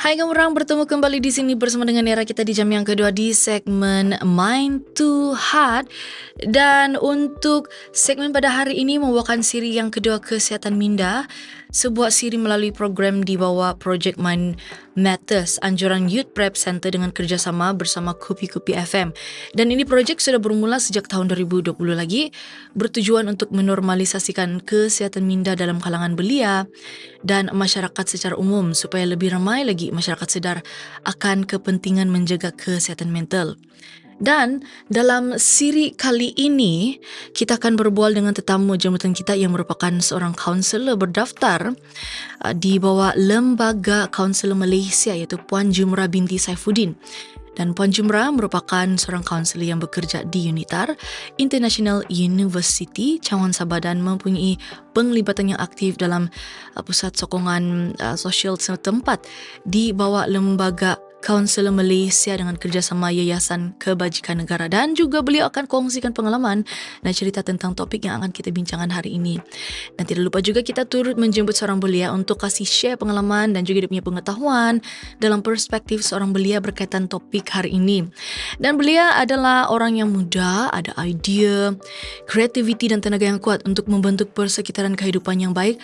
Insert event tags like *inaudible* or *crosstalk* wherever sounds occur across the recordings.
Hai kamu orang, bertemu kembali di sini bersama dengan era kita di jam yang kedua di segmen Mind to Heart. Dan untuk segmen pada hari ini membawakan siri yang kedua kesehatan minda sebuah siri melalui program di bawah Project Mind Matters, anjuran Youth Prep Center dengan kerjasama bersama Kupi Kupi FM. Dan ini projek sudah bermula sejak tahun 2020 lagi, bertujuan untuk menormalisasikan kesihatan minda dalam kalangan belia dan masyarakat secara umum supaya lebih ramai lagi masyarakat sedar akan kepentingan menjaga kesihatan mental. Dan dalam siri kali ini, kita akan berbual dengan tetamu jemputan kita yang merupakan seorang kaunselor berdaftar uh, di bawah Lembaga Kaunselor Malaysia iaitu Puan Jumrah binti Saifuddin. Dan Puan Jumrah merupakan seorang kaunselor yang bekerja di UNITAR, International University, Cawan Sabah dan mempunyai penglibatan yang aktif dalam uh, pusat sokongan uh, sosial setempat di bawah Lembaga Council Malaysia dengan kerjasama Yayasan Kebajikan Negara dan juga beliau akan kongsikan pengalaman dan cerita tentang topik yang akan kita bincangkan hari ini. Dan tidak lupa juga kita turut menjemput seorang belia untuk kasih share pengalaman dan juga hidupnya punya pengetahuan dalam perspektif seorang belia berkaitan topik hari ini. Dan belia adalah orang yang muda, ada idea, kreativiti dan tenaga yang kuat untuk membentuk persekitaran kehidupan yang baik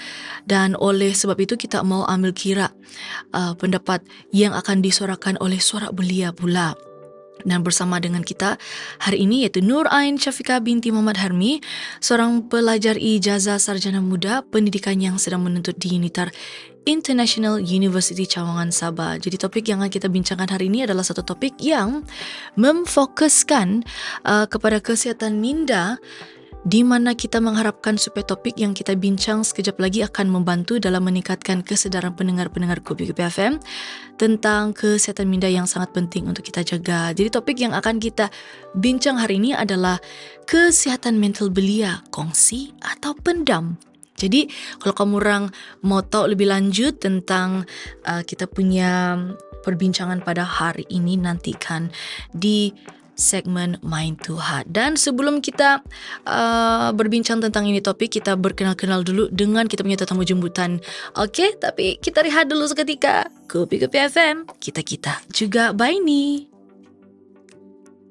dan oleh sebab itu kita mau ambil kira uh, pendapat yang akan disuarakan dibawakan oleh suara belia pula. Dan bersama dengan kita hari ini yaitu Nur Ain Syafika binti Muhammad Harmi, seorang pelajar ijazah sarjana muda pendidikan yang sedang menuntut di UNITAR International University Cawangan Sabah. Jadi topik yang akan kita bincangkan hari ini adalah satu topik yang memfokuskan uh, kepada kesihatan minda di mana kita mengharapkan supaya topik yang kita bincang sekejap lagi akan membantu dalam meningkatkan kesedaran pendengar-pendengar Kopi Kopi FM tentang kesehatan minda yang sangat penting untuk kita jaga. Jadi topik yang akan kita bincang hari ini adalah kesehatan mental belia, kongsi atau pendam. Jadi kalau kamu orang mau tahu lebih lanjut tentang uh, kita punya perbincangan pada hari ini nantikan di segmen Mind to Heart. Dan sebelum kita uh, berbincang tentang ini topik, kita berkenal-kenal dulu dengan kita punya tetamu jemputan. Oke, okay? tapi kita rehat dulu seketika. Kopi Kopi FM, kita-kita juga by nih.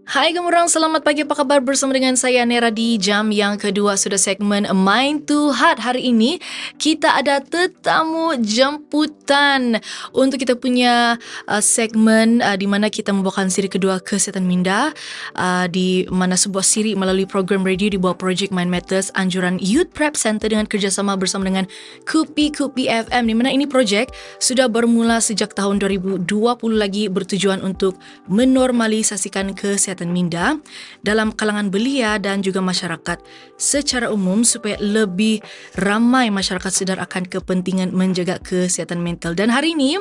Hai gemurang, selamat pagi apa kabar bersama dengan saya Nera di jam yang kedua sudah segmen Mind to Heart hari ini kita ada tetamu jemputan untuk kita punya uh, segmen uh, di mana kita membawakan siri kedua ke Setan minda uh, di mana sebuah siri melalui program radio di bawah Project Mind Matters anjuran Youth Prep Center dengan kerjasama bersama dengan Kupi Kupi FM di mana ini projek sudah bermula sejak tahun 2020 lagi bertujuan untuk menormalisasikan kesehatan kesihatan minda dalam kalangan belia dan juga masyarakat secara umum supaya lebih ramai masyarakat sedar akan kepentingan menjaga kesihatan mental. Dan hari ini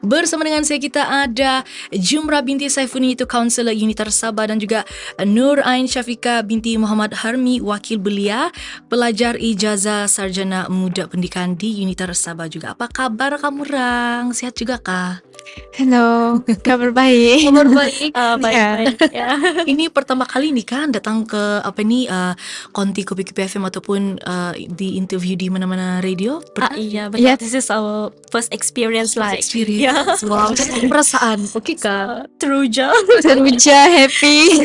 bersama dengan saya kita ada Jumrah binti Saifuni itu kaunselor Unitar Sabah dan juga Nur Ain Syafika binti Muhammad Harmi wakil belia pelajar ijazah sarjana muda pendidikan di Unitar Sabah juga. Apa kabar kamu orang? sihat juga kah? Hello, kabar baik. Kabar baik. Uh, baik, yeah. baik. Yeah. *laughs* ini pertama kali nih kan datang ke apa ini uh, konti kopi kopi FM ataupun uh, di interview di mana-mana radio. Ah, Pernah? Ah, iya, betul. Yeah, this is our first experience like. experience. Yeah. Wow, *laughs* perasaan. Oke okay, kak. Teruja. Teruja happy. *laughs*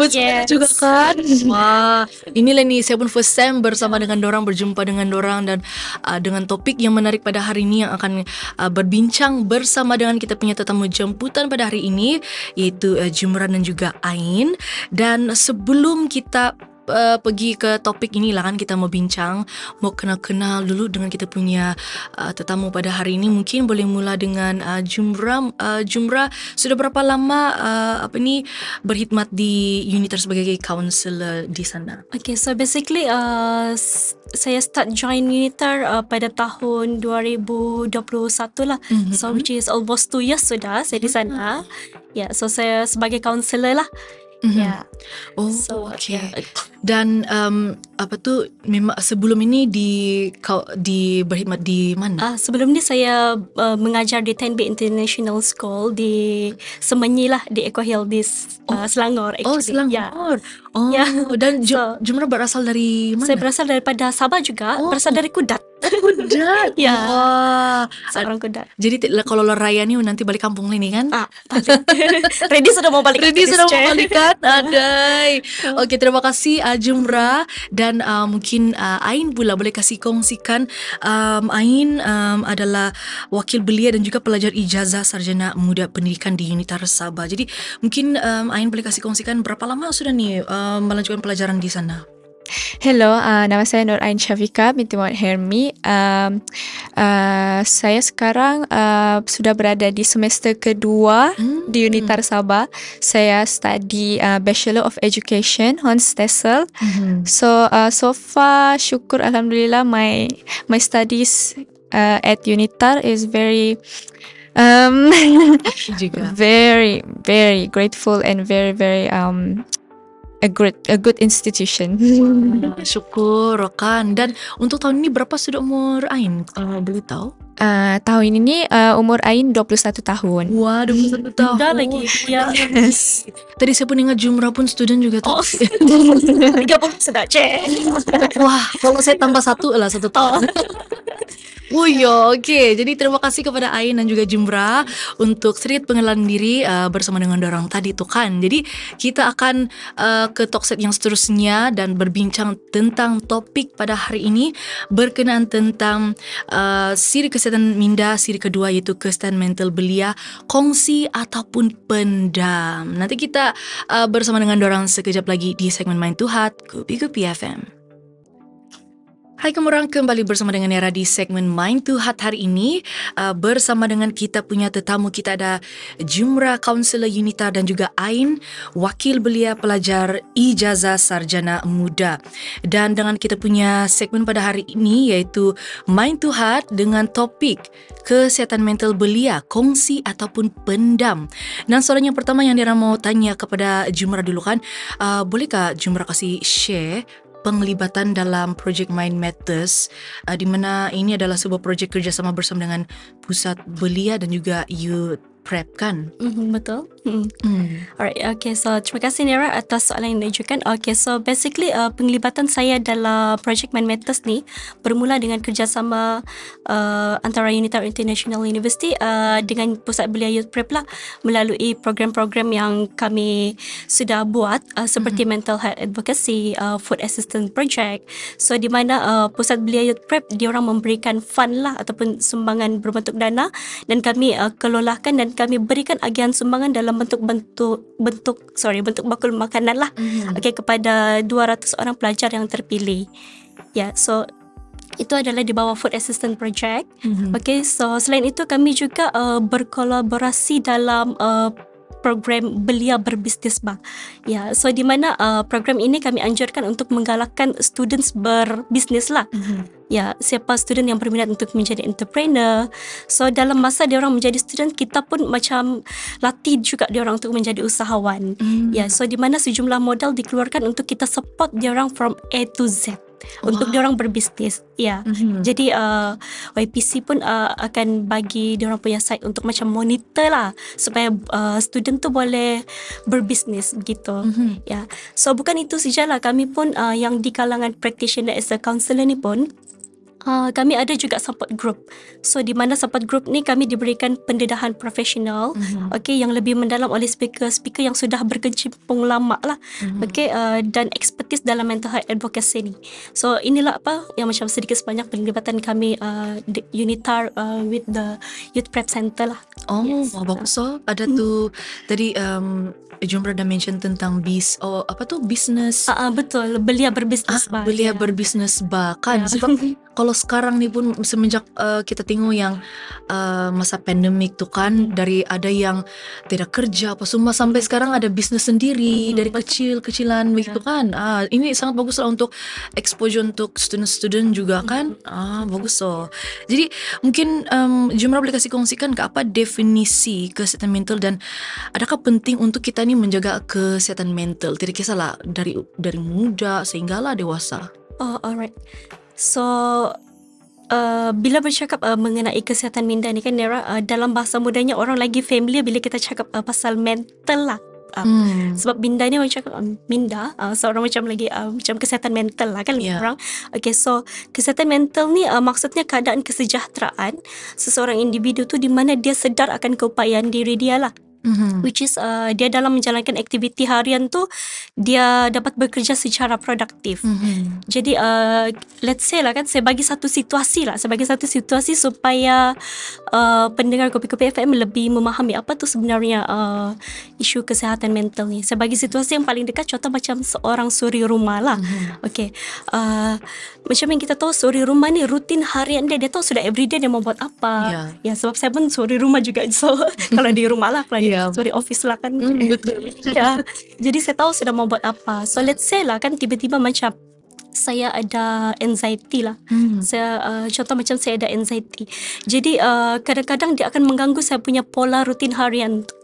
Betul yes. juga kan. Wah, inilah nih saya pun first time bersama dengan dorang berjumpa dengan dorang dan uh, dengan topik yang menarik pada hari ini yang akan uh, berbincang bersama dengan kita punya tetamu jemputan pada hari ini yaitu uh, Jumran dan dan juga Ain. Dan sebelum kita uh, pergi ke topik ini lah kan kita mau bincang mau kenal-kenal dulu dengan kita punya uh, tetamu pada hari ini mungkin boleh mula dengan uh, Jumra uh, Jumra sudah berapa lama uh, apa ni berkhidmat di unit sebagai counselor di sana Okay so basically uh, saya start join Uniter uh, pada tahun 2021 lah mm-hmm. so which is almost two years sudah saya mm-hmm. di sana ya yeah, so saya sebagai counselor lah mm-hmm. ya yeah. oh so, okay yeah dan um, apa tu memang sebelum ini di kau di berkhidmat di mana? Uh, sebelum ni saya uh, mengajar di Tenbe International School di Semenyi lah di Eco Hill di uh, oh. Eh, Selangor. Oh, actually. Ya. Oh Selangor. Ya. Yeah. Oh yeah. dan *laughs* so, jumlah berasal dari mana? Saya berasal daripada Sabah juga. Oh. Berasal dari Kudat. Oh, Kudat. *laughs* ya. Yeah. Wah. Seorang Kudat. Jadi kalau lo raya ni nanti balik kampung ini kan? Ah, balik. *laughs* Ready sudah mau balik. Ready sudah mau balik kan? Adai. okay, oh. terima kasih Aljumra dan uh, mungkin uh, Ain pula boleh kasih kongsikan um, Ain um, adalah wakil belia dan juga pelajar ijazah sarjana muda pendidikan di Unitar Sabah. Jadi mungkin um, Ain boleh kasih kongsikan berapa lama sudah ni um, melanjutkan pelajaran di sana? Hello, uh, nama saya Nur Ain Shafika, binti Muhammad Hermi. Uh, um, uh, saya sekarang uh, sudah berada di semester kedua hmm. di Unitar Sabah. Saya study uh, Bachelor of Education on Stessel. Hmm. So, uh, so far syukur Alhamdulillah my my studies uh, at Unitar is very um, *laughs* very very grateful and very very um, a good a good institution. Wow, *laughs* syukur rakan dan untuk tahun ini berapa sudah umur Ain? Uh, boleh tahu? Uh, tahun ini uh, umur Ain 21 tahun. Wah, 21 *laughs* tahun. Dah lagi. Ya. Yes. Tadi saya pun ingat jumlah pun student juga tahu. Oh. 30 *laughs* sudah cek. Wah, kalau saya tambah satu lah satu tahun. Wuyo, iya, oke. Okay. Jadi terima kasih kepada Ain dan juga Jimbra untuk sedikit pengenalan diri uh, bersama dengan dorong tadi tuh kan. Jadi kita akan uh, ke toxic yang seterusnya dan berbincang tentang topik pada hari ini berkenaan tentang uh, siri kesehatan minda, siri kedua yaitu kesehatan mental belia, kongsi ataupun pendam. Nanti kita uh, bersama dengan dorong sekejap lagi di segmen Main Tuhat, Kupi Kupi FM. Hai kemurang, kembali bersama dengan Nera di segmen Mind to Heart hari ini. Uh, bersama dengan kita punya tetamu, kita ada Jumrah Counselor Unita dan juga Ain, Wakil Belia Pelajar Ijazah Sarjana Muda. Dan dengan kita punya segmen pada hari ini yaitu Mind to Heart dengan topik kesihatan mental belia, kongsi ataupun pendam. Dan soalan yang pertama yang Nera mau tanya kepada Jumrah dulu kan, uh, bolehkah Jumrah kasih share penglibatan dalam Project Mind Matters uh, di mana ini adalah sebuah projek kerjasama bersama dengan Pusat Belia dan juga Youth prep kan mm-hmm, betul mm. Mm. alright okay so terima kasih Nera atas soalan yang diajukan okay so basically uh, penglibatan saya dalam project Man Matters ni bermula dengan kerjasama uh, antara Unitar International University uh, dengan Pusat Belia Youth Prep lah melalui program-program yang kami sudah buat uh, seperti mm-hmm. Mental Health Advocacy uh, Food Assistance Project so di mana uh, Pusat Belia Youth Prep diorang memberikan fund lah ataupun sumbangan berbentuk dana dan kami uh, kelolakan dan kami berikan agihan sumbangan dalam bentuk-bentuk bentuk sorry bentuk bakul makanan lah hmm okay kepada 200 orang pelajar yang terpilih ya yeah, so itu adalah di bawah food assistant project mm-hmm. okay so selain itu kami juga uh, berkolaborasi dalam uh, program Belia Berbisnis Bang. Ya, so di mana uh, program ini kami anjurkan untuk menggalakkan students berbisnis lah. Mm-hmm. Ya, siapa student yang berminat untuk menjadi entrepreneur. So dalam masa dia orang menjadi student, kita pun macam latih juga dia orang untuk menjadi usahawan. Mm. Ya, so di mana sejumlah modal dikeluarkan untuk kita support dia orang from A to Z. Mm wow. untuk orang berbisnes. Ya. Yeah. Mm-hmm. Jadi uh, eh, YPC pun uh, akan bagi orang punya site untuk macam monitor lah supaya uh, student tu boleh berbisnes begitu. Mm-hmm. Ya. Yeah. So bukan itu sajalah kami pun uh, yang di kalangan practitioner as a counselor ni pun uh, kami ada juga support group. So di mana support group ni kami diberikan pendedahan profesional, mm-hmm. okay, yang lebih mendalam oleh speaker-speaker yang sudah berkecimpung lama lah, mm-hmm. okay, uh, dan expertise dalam mental health advocacy ni. So inilah apa yang macam sedikit sebanyak penglibatan kami uh, di Unitar uh, with the Youth Prep Center lah. Oh, yes. wah bagus. So oh. ada tu mhm. tadi um, Jumra dah mention tentang bis, oh apa tu business? Uh, uh, betul, belia berbisnis. Ah, belia ya. berbisnis bahkan. Yeah. Ya. *laughs* kalau sekarang nih pun semenjak uh, kita tengok yang uh, masa pandemik tuh kan hmm. dari ada yang tidak kerja apa semua sampai sekarang ada bisnis sendiri hmm. dari kecil-kecilan ya. begitu kan. Ah, ini sangat bagus lah untuk exposure untuk student-student juga hmm. kan. Hmm. Ah, bagus so. Jadi mungkin um, Jumlah aplikasi kasih kongsikan ke apa definisi kesehatan mental dan adakah penting untuk kita nih menjaga kesehatan mental? Tidak lah dari dari muda sehingga lah dewasa. Oh, alright. So Uh, bila bercakap uh, mengenai kesihatan minda ni kan Nera uh, dalam bahasa mudanya orang lagi familiar bila kita cakap uh, pasal mental lah uh, hmm. sebab minda ni orang cakap um, minda uh, seorang so macam lagi uh, macam kesihatan mental lah kan yeah. orang okay so kesihatan mental ni uh, maksudnya keadaan kesejahteraan seseorang individu tu di mana dia sedar akan keupayaan diri dia lah mm-hmm. which is uh, dia dalam menjalankan aktiviti harian tu dia dapat bekerja secara produktif. Mm-hmm. Jadi uh, let's say lah kan saya bagi satu situasi lah sebagai satu situasi supaya uh, pendengar kopi kopi FM lebih memahami apa tu sebenarnya uh, isu kesehatan mental ni. Saya bagi situasi yang paling dekat contoh macam seorang suri rumah lah. Mm-hmm. Okay, uh, macam yang kita tahu suri rumah ni rutin harian dia dia tahu sudah everyday dia mau buat apa. Yeah. Ya sebab saya pun suri rumah juga *laughs* so kalau di rumah lah kalau yeah. sorry office lah kan mm, eh, betul yeah. jadi saya tahu sudah mau buat apa so let's say lah kan tiba-tiba macam saya ada anxiety lah mm. saya uh, contoh macam saya ada anxiety jadi uh, kadang-kadang dia akan mengganggu saya punya pola rutin harian tu.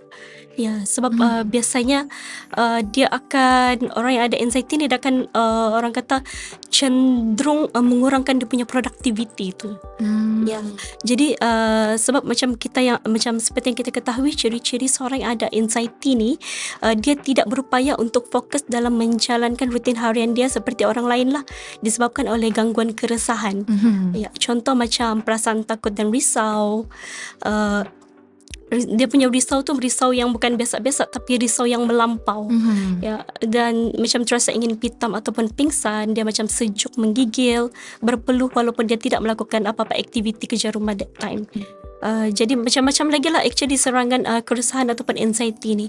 Ya, sebab hmm. uh, biasanya uh, dia akan orang yang ada anxiety ni dia akan uh, orang kata cenderung uh, mengurangkan dia punya productivity itu. Hmm. Ya. Jadi uh, sebab macam kita yang macam seperti yang kita ketahui ciri-ciri seorang yang ada anxiety ni uh, dia tidak berupaya untuk fokus dalam menjalankan rutin harian dia seperti orang lain lah disebabkan oleh gangguan keresahan. Hmm. Ya, contoh macam perasaan takut dan risau uh, dia punya risau tu risau yang bukan biasa-biasa tapi risau yang melampau mm-hmm. ya dan macam terasa ingin pitam ataupun pingsan dia macam sejuk menggigil berpeluh walaupun dia tidak melakukan apa-apa aktiviti kejar rumah that time Uh, jadi macam-macam lagi lah actually serangan uh, keresahan ataupun anxiety ni.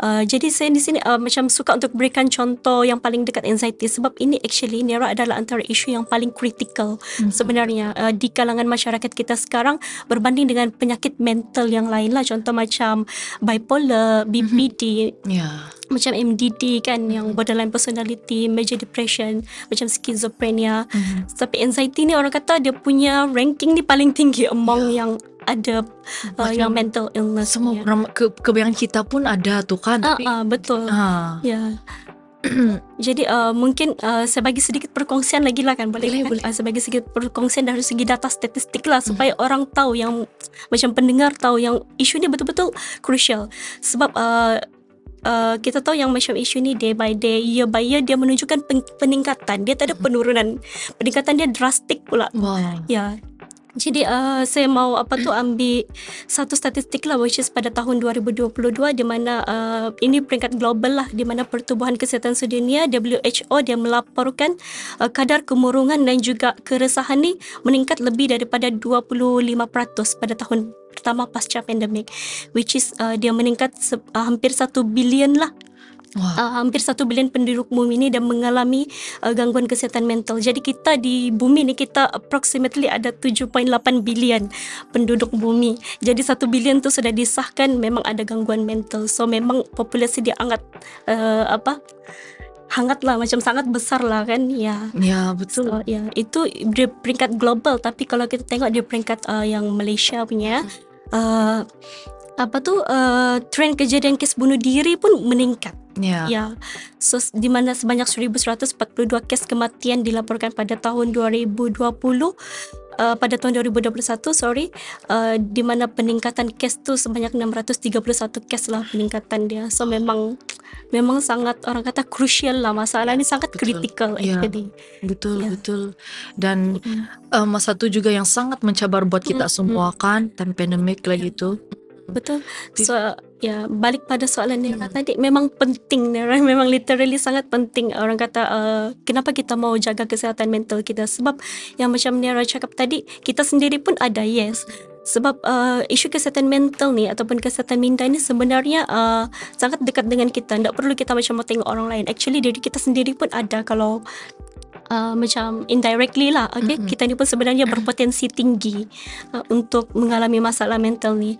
Uh, jadi saya di sini uh, macam suka untuk berikan contoh yang paling dekat anxiety sebab ini actually Nera adalah antara isu yang paling critical mm-hmm. sebenarnya uh, di kalangan masyarakat kita sekarang berbanding dengan penyakit mental yang lain lah contoh macam bipolar, BPD. Mm-hmm. Yeah macam MDD kan mhm. yang borderline personality major depression macam schizophrenia mm-hmm. tapi anxiety ni orang kata dia punya ranking ni paling tinggi among yeah. yang ada uh, yang mental illness semua ya. ke- kebayangan kita pun ada tu kan uh, tapi uh, betul uh. ya yeah. *clears throat* Jadi uh, mungkin uh, saya bagi sedikit perkongsian lagi lah kan boleh, boleh, kan? boleh. Uh, ah, saya bagi sedikit perkongsian dari segi data statistik lah mhm. supaya mm-hmm. orang tahu yang macam pendengar tahu yang isu ni betul-betul crucial sebab uh, Eh, kita tahu yang macam isu ni day by day year by year dia menunjukkan peningkatan dia tak ada hmm. penurunan peningkatan dia drastik pula wow. ya jadi uh, saya mau apa tu hmm. ambil satu statistik lah which is pada tahun 2022 di mana uh, ini peringkat global lah di mana pertubuhan kesihatan sedunia WHO dia melaporkan uh, kadar kemurungan dan juga keresahan ni meningkat lebih daripada 25% pada tahun terutama pasca pandemik which is uh, dia meningkat se- uh, hampir 1 bilion lah Wow. Uh, hampir satu bilion penduduk bumi ini dan mengalami uh, gangguan kesihatan mental. Jadi kita di bumi ini kita approximately ada 7.8 bilion penduduk bumi. Jadi satu bilion itu sudah disahkan memang ada gangguan mental. So memang populasi dia angkat uh, apa? hangat lah macam sangat besar lah kan ya ya betul so, ya itu di peringkat global tapi kalau kita tengok di peringkat uh, yang Malaysia punya hmm. uh, apa tuh trend kejadian kes bunuh diri pun meningkat ya ya so di mana sebanyak 1142 kes kematian dilaporkan pada tahun 2020 ribu uh, pada tahun 2021 sorry uh, di mana peningkatan kes tu sebanyak 631 kes lah peningkatan dia so memang memang sangat orang kata krusial lah masalah ini sangat kritikal ya jadi betul ya. betul dan mm. uh, masa itu juga yang sangat mencabar buat kita mm. semua kan dan pandemik mm. lagi itu betul so ya balik pada soalan Nera hmm. tadi memang penting Nera *laughs* memang literally sangat penting orang kata uh, kenapa kita mau jaga kesihatan mental kita sebab yang macam ni Nera cakap tadi kita sendiri pun ada yes sebab uh, isu kesihatan mental ni ataupun kesihatan minda ni sebenarnya uh, sangat dekat dengan kita tak perlu kita macam mau tengok orang lain actually diri kita sendiri pun ada kalau Uh, macam indirectly lah okay? mm-hmm. Kita ni pun sebenarnya berpotensi tinggi uh, Untuk mengalami masalah mental ni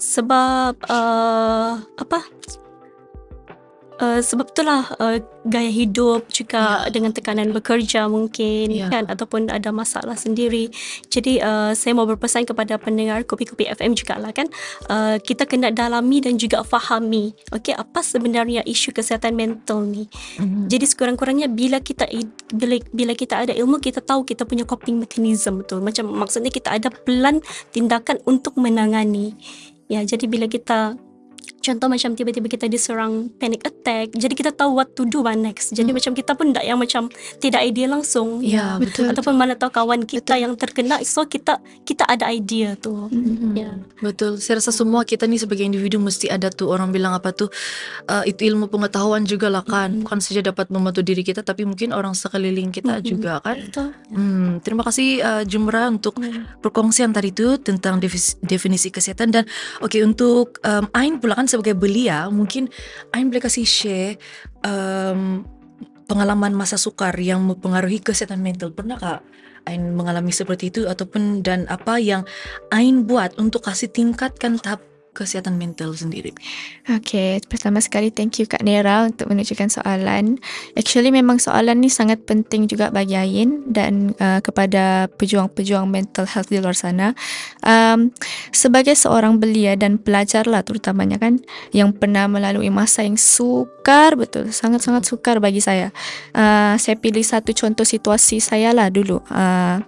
sebab uh, apa? Uh, sebab itulah uh, gaya hidup juga ya. dengan tekanan bekerja mungkin ya. kan ataupun ada masalah sendiri. Jadi uh, saya mau berpesan kepada pendengar kopi-kopi FM juga lah kan. Uh, kita kena dalami dan juga fahami Okey, apa sebenarnya isu kesihatan mental ni. Mm-hmm. Jadi sekurang-kurangnya bila kita bila, bila kita ada ilmu kita tahu kita punya coping mechanism tu. Macam maksudnya kita ada pelan tindakan untuk menangani ya jadi bila kita contoh macam tiba-tiba kita diserang panic attack jadi kita tahu what to do what next jadi hmm. macam kita pun tidak yang macam tidak idea langsung ya, yeah, betul ataupun mana tahu kawan kita betul. yang terkena so kita kita ada idea tuh hmm. ya betul saya rasa semua kita nih sebagai individu mesti ada tuh orang bilang apa tuh eh, uh, itu ilmu pengetahuan juga lah kan hmm. bukan saja dapat membantu diri kita tapi mungkin orang sekeliling kita hmm. juga kan Hmm. terima kasih uh, eh, Jumra untuk hmm. perkongsian tadi itu tentang definisi kesehatan dan oke okay, untuk um, Ain pula kan sebagai belia mungkin I boleh kasih share um, pengalaman masa sukar yang mempengaruhi kesehatan mental pernah kak Ain mengalami seperti itu ataupun dan apa yang Ain buat untuk kasih tingkatkan tahap kesehatan mental sendiri. Okay, pertama sekali thank you Kak Nera untuk menunjukkan soalan. Actually memang soalan ni sangat penting juga bagi Ayn dan uh, kepada pejuang-pejuang mental health di luar sana. Um, sebagai seorang belia dan pelajar lah terutamanya kan yang pernah melalui masa yang sukar betul, sangat-sangat sukar bagi saya. Uh, saya pilih satu contoh situasi saya lah dulu. Uh,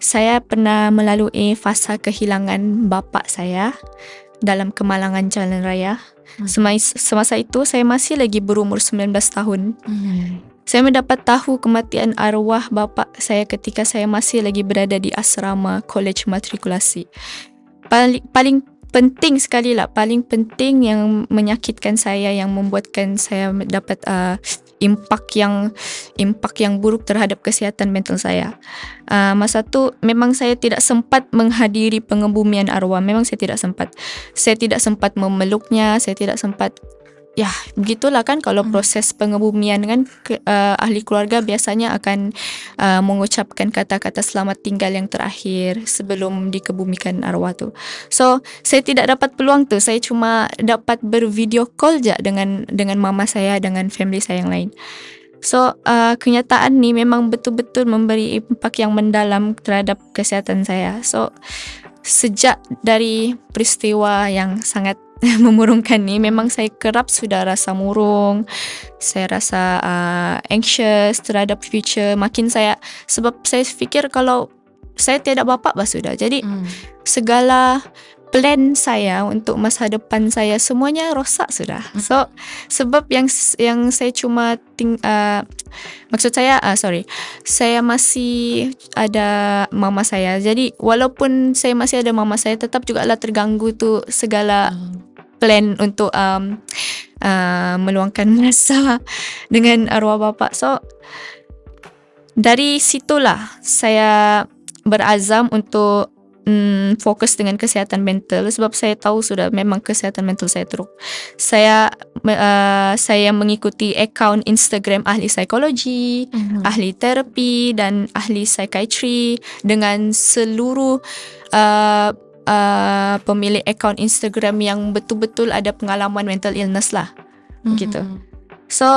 saya pernah melalui fasa kehilangan bapa saya dalam kemalangan jalan raya. Hmm. Semasa, itu saya masih lagi berumur 19 tahun. Hmm. Saya mendapat tahu kematian arwah bapa saya ketika saya masih lagi berada di asrama college matrikulasi. Paling paling penting sekali lah, paling penting yang menyakitkan saya yang membuatkan saya dapat uh, impak yang impak yang buruk terhadap kesihatan mental saya. Uh, masa tu memang saya tidak sempat menghadiri pengebumian arwah. Memang saya tidak sempat. Saya tidak sempat memeluknya. Saya tidak sempat ya begitulah kan kalau hmm. proses pengebumian kan ke, uh, ahli keluarga biasanya akan uh, mengucapkan kata-kata selamat tinggal yang terakhir sebelum dikebumikan arwah tu. So saya tidak dapat peluang tu. Saya cuma dapat bervideo call je dengan dengan mama saya dengan family saya yang lain. So uh, kenyataan ni memang betul-betul memberi impak yang mendalam terhadap kesihatan saya. So sejak dari peristiwa yang sangat *laughs* memurungkan ni memang saya kerap sudah rasa murung saya rasa uh, anxious terhadap future makin saya sebab saya fikir kalau saya tiada bapa bah sudah jadi mm. segala plan saya untuk masa depan saya semuanya rosak sudah mm. so sebab yang yang saya cuma ting, uh, maksud saya uh, sorry saya masih ada mama saya jadi walaupun saya masih ada mama saya tetap juga lah terganggu tu segala mm plan untuk um, uh, meluangkan *laughs* masa dengan arwah bapa. So dari situlah saya berazam untuk um, fokus dengan kesihatan mental sebab saya tahu sudah memang kesihatan mental saya teruk. Saya uh, saya mengikuti akaun Instagram ahli psikologi, mm-hmm. ahli terapi dan ahli psychiatry dengan seluruh uh, uh, pemilik akaun Instagram yang betul-betul ada pengalaman mental illness lah. Begitu. Hmm, mm-hmm. Hmm. So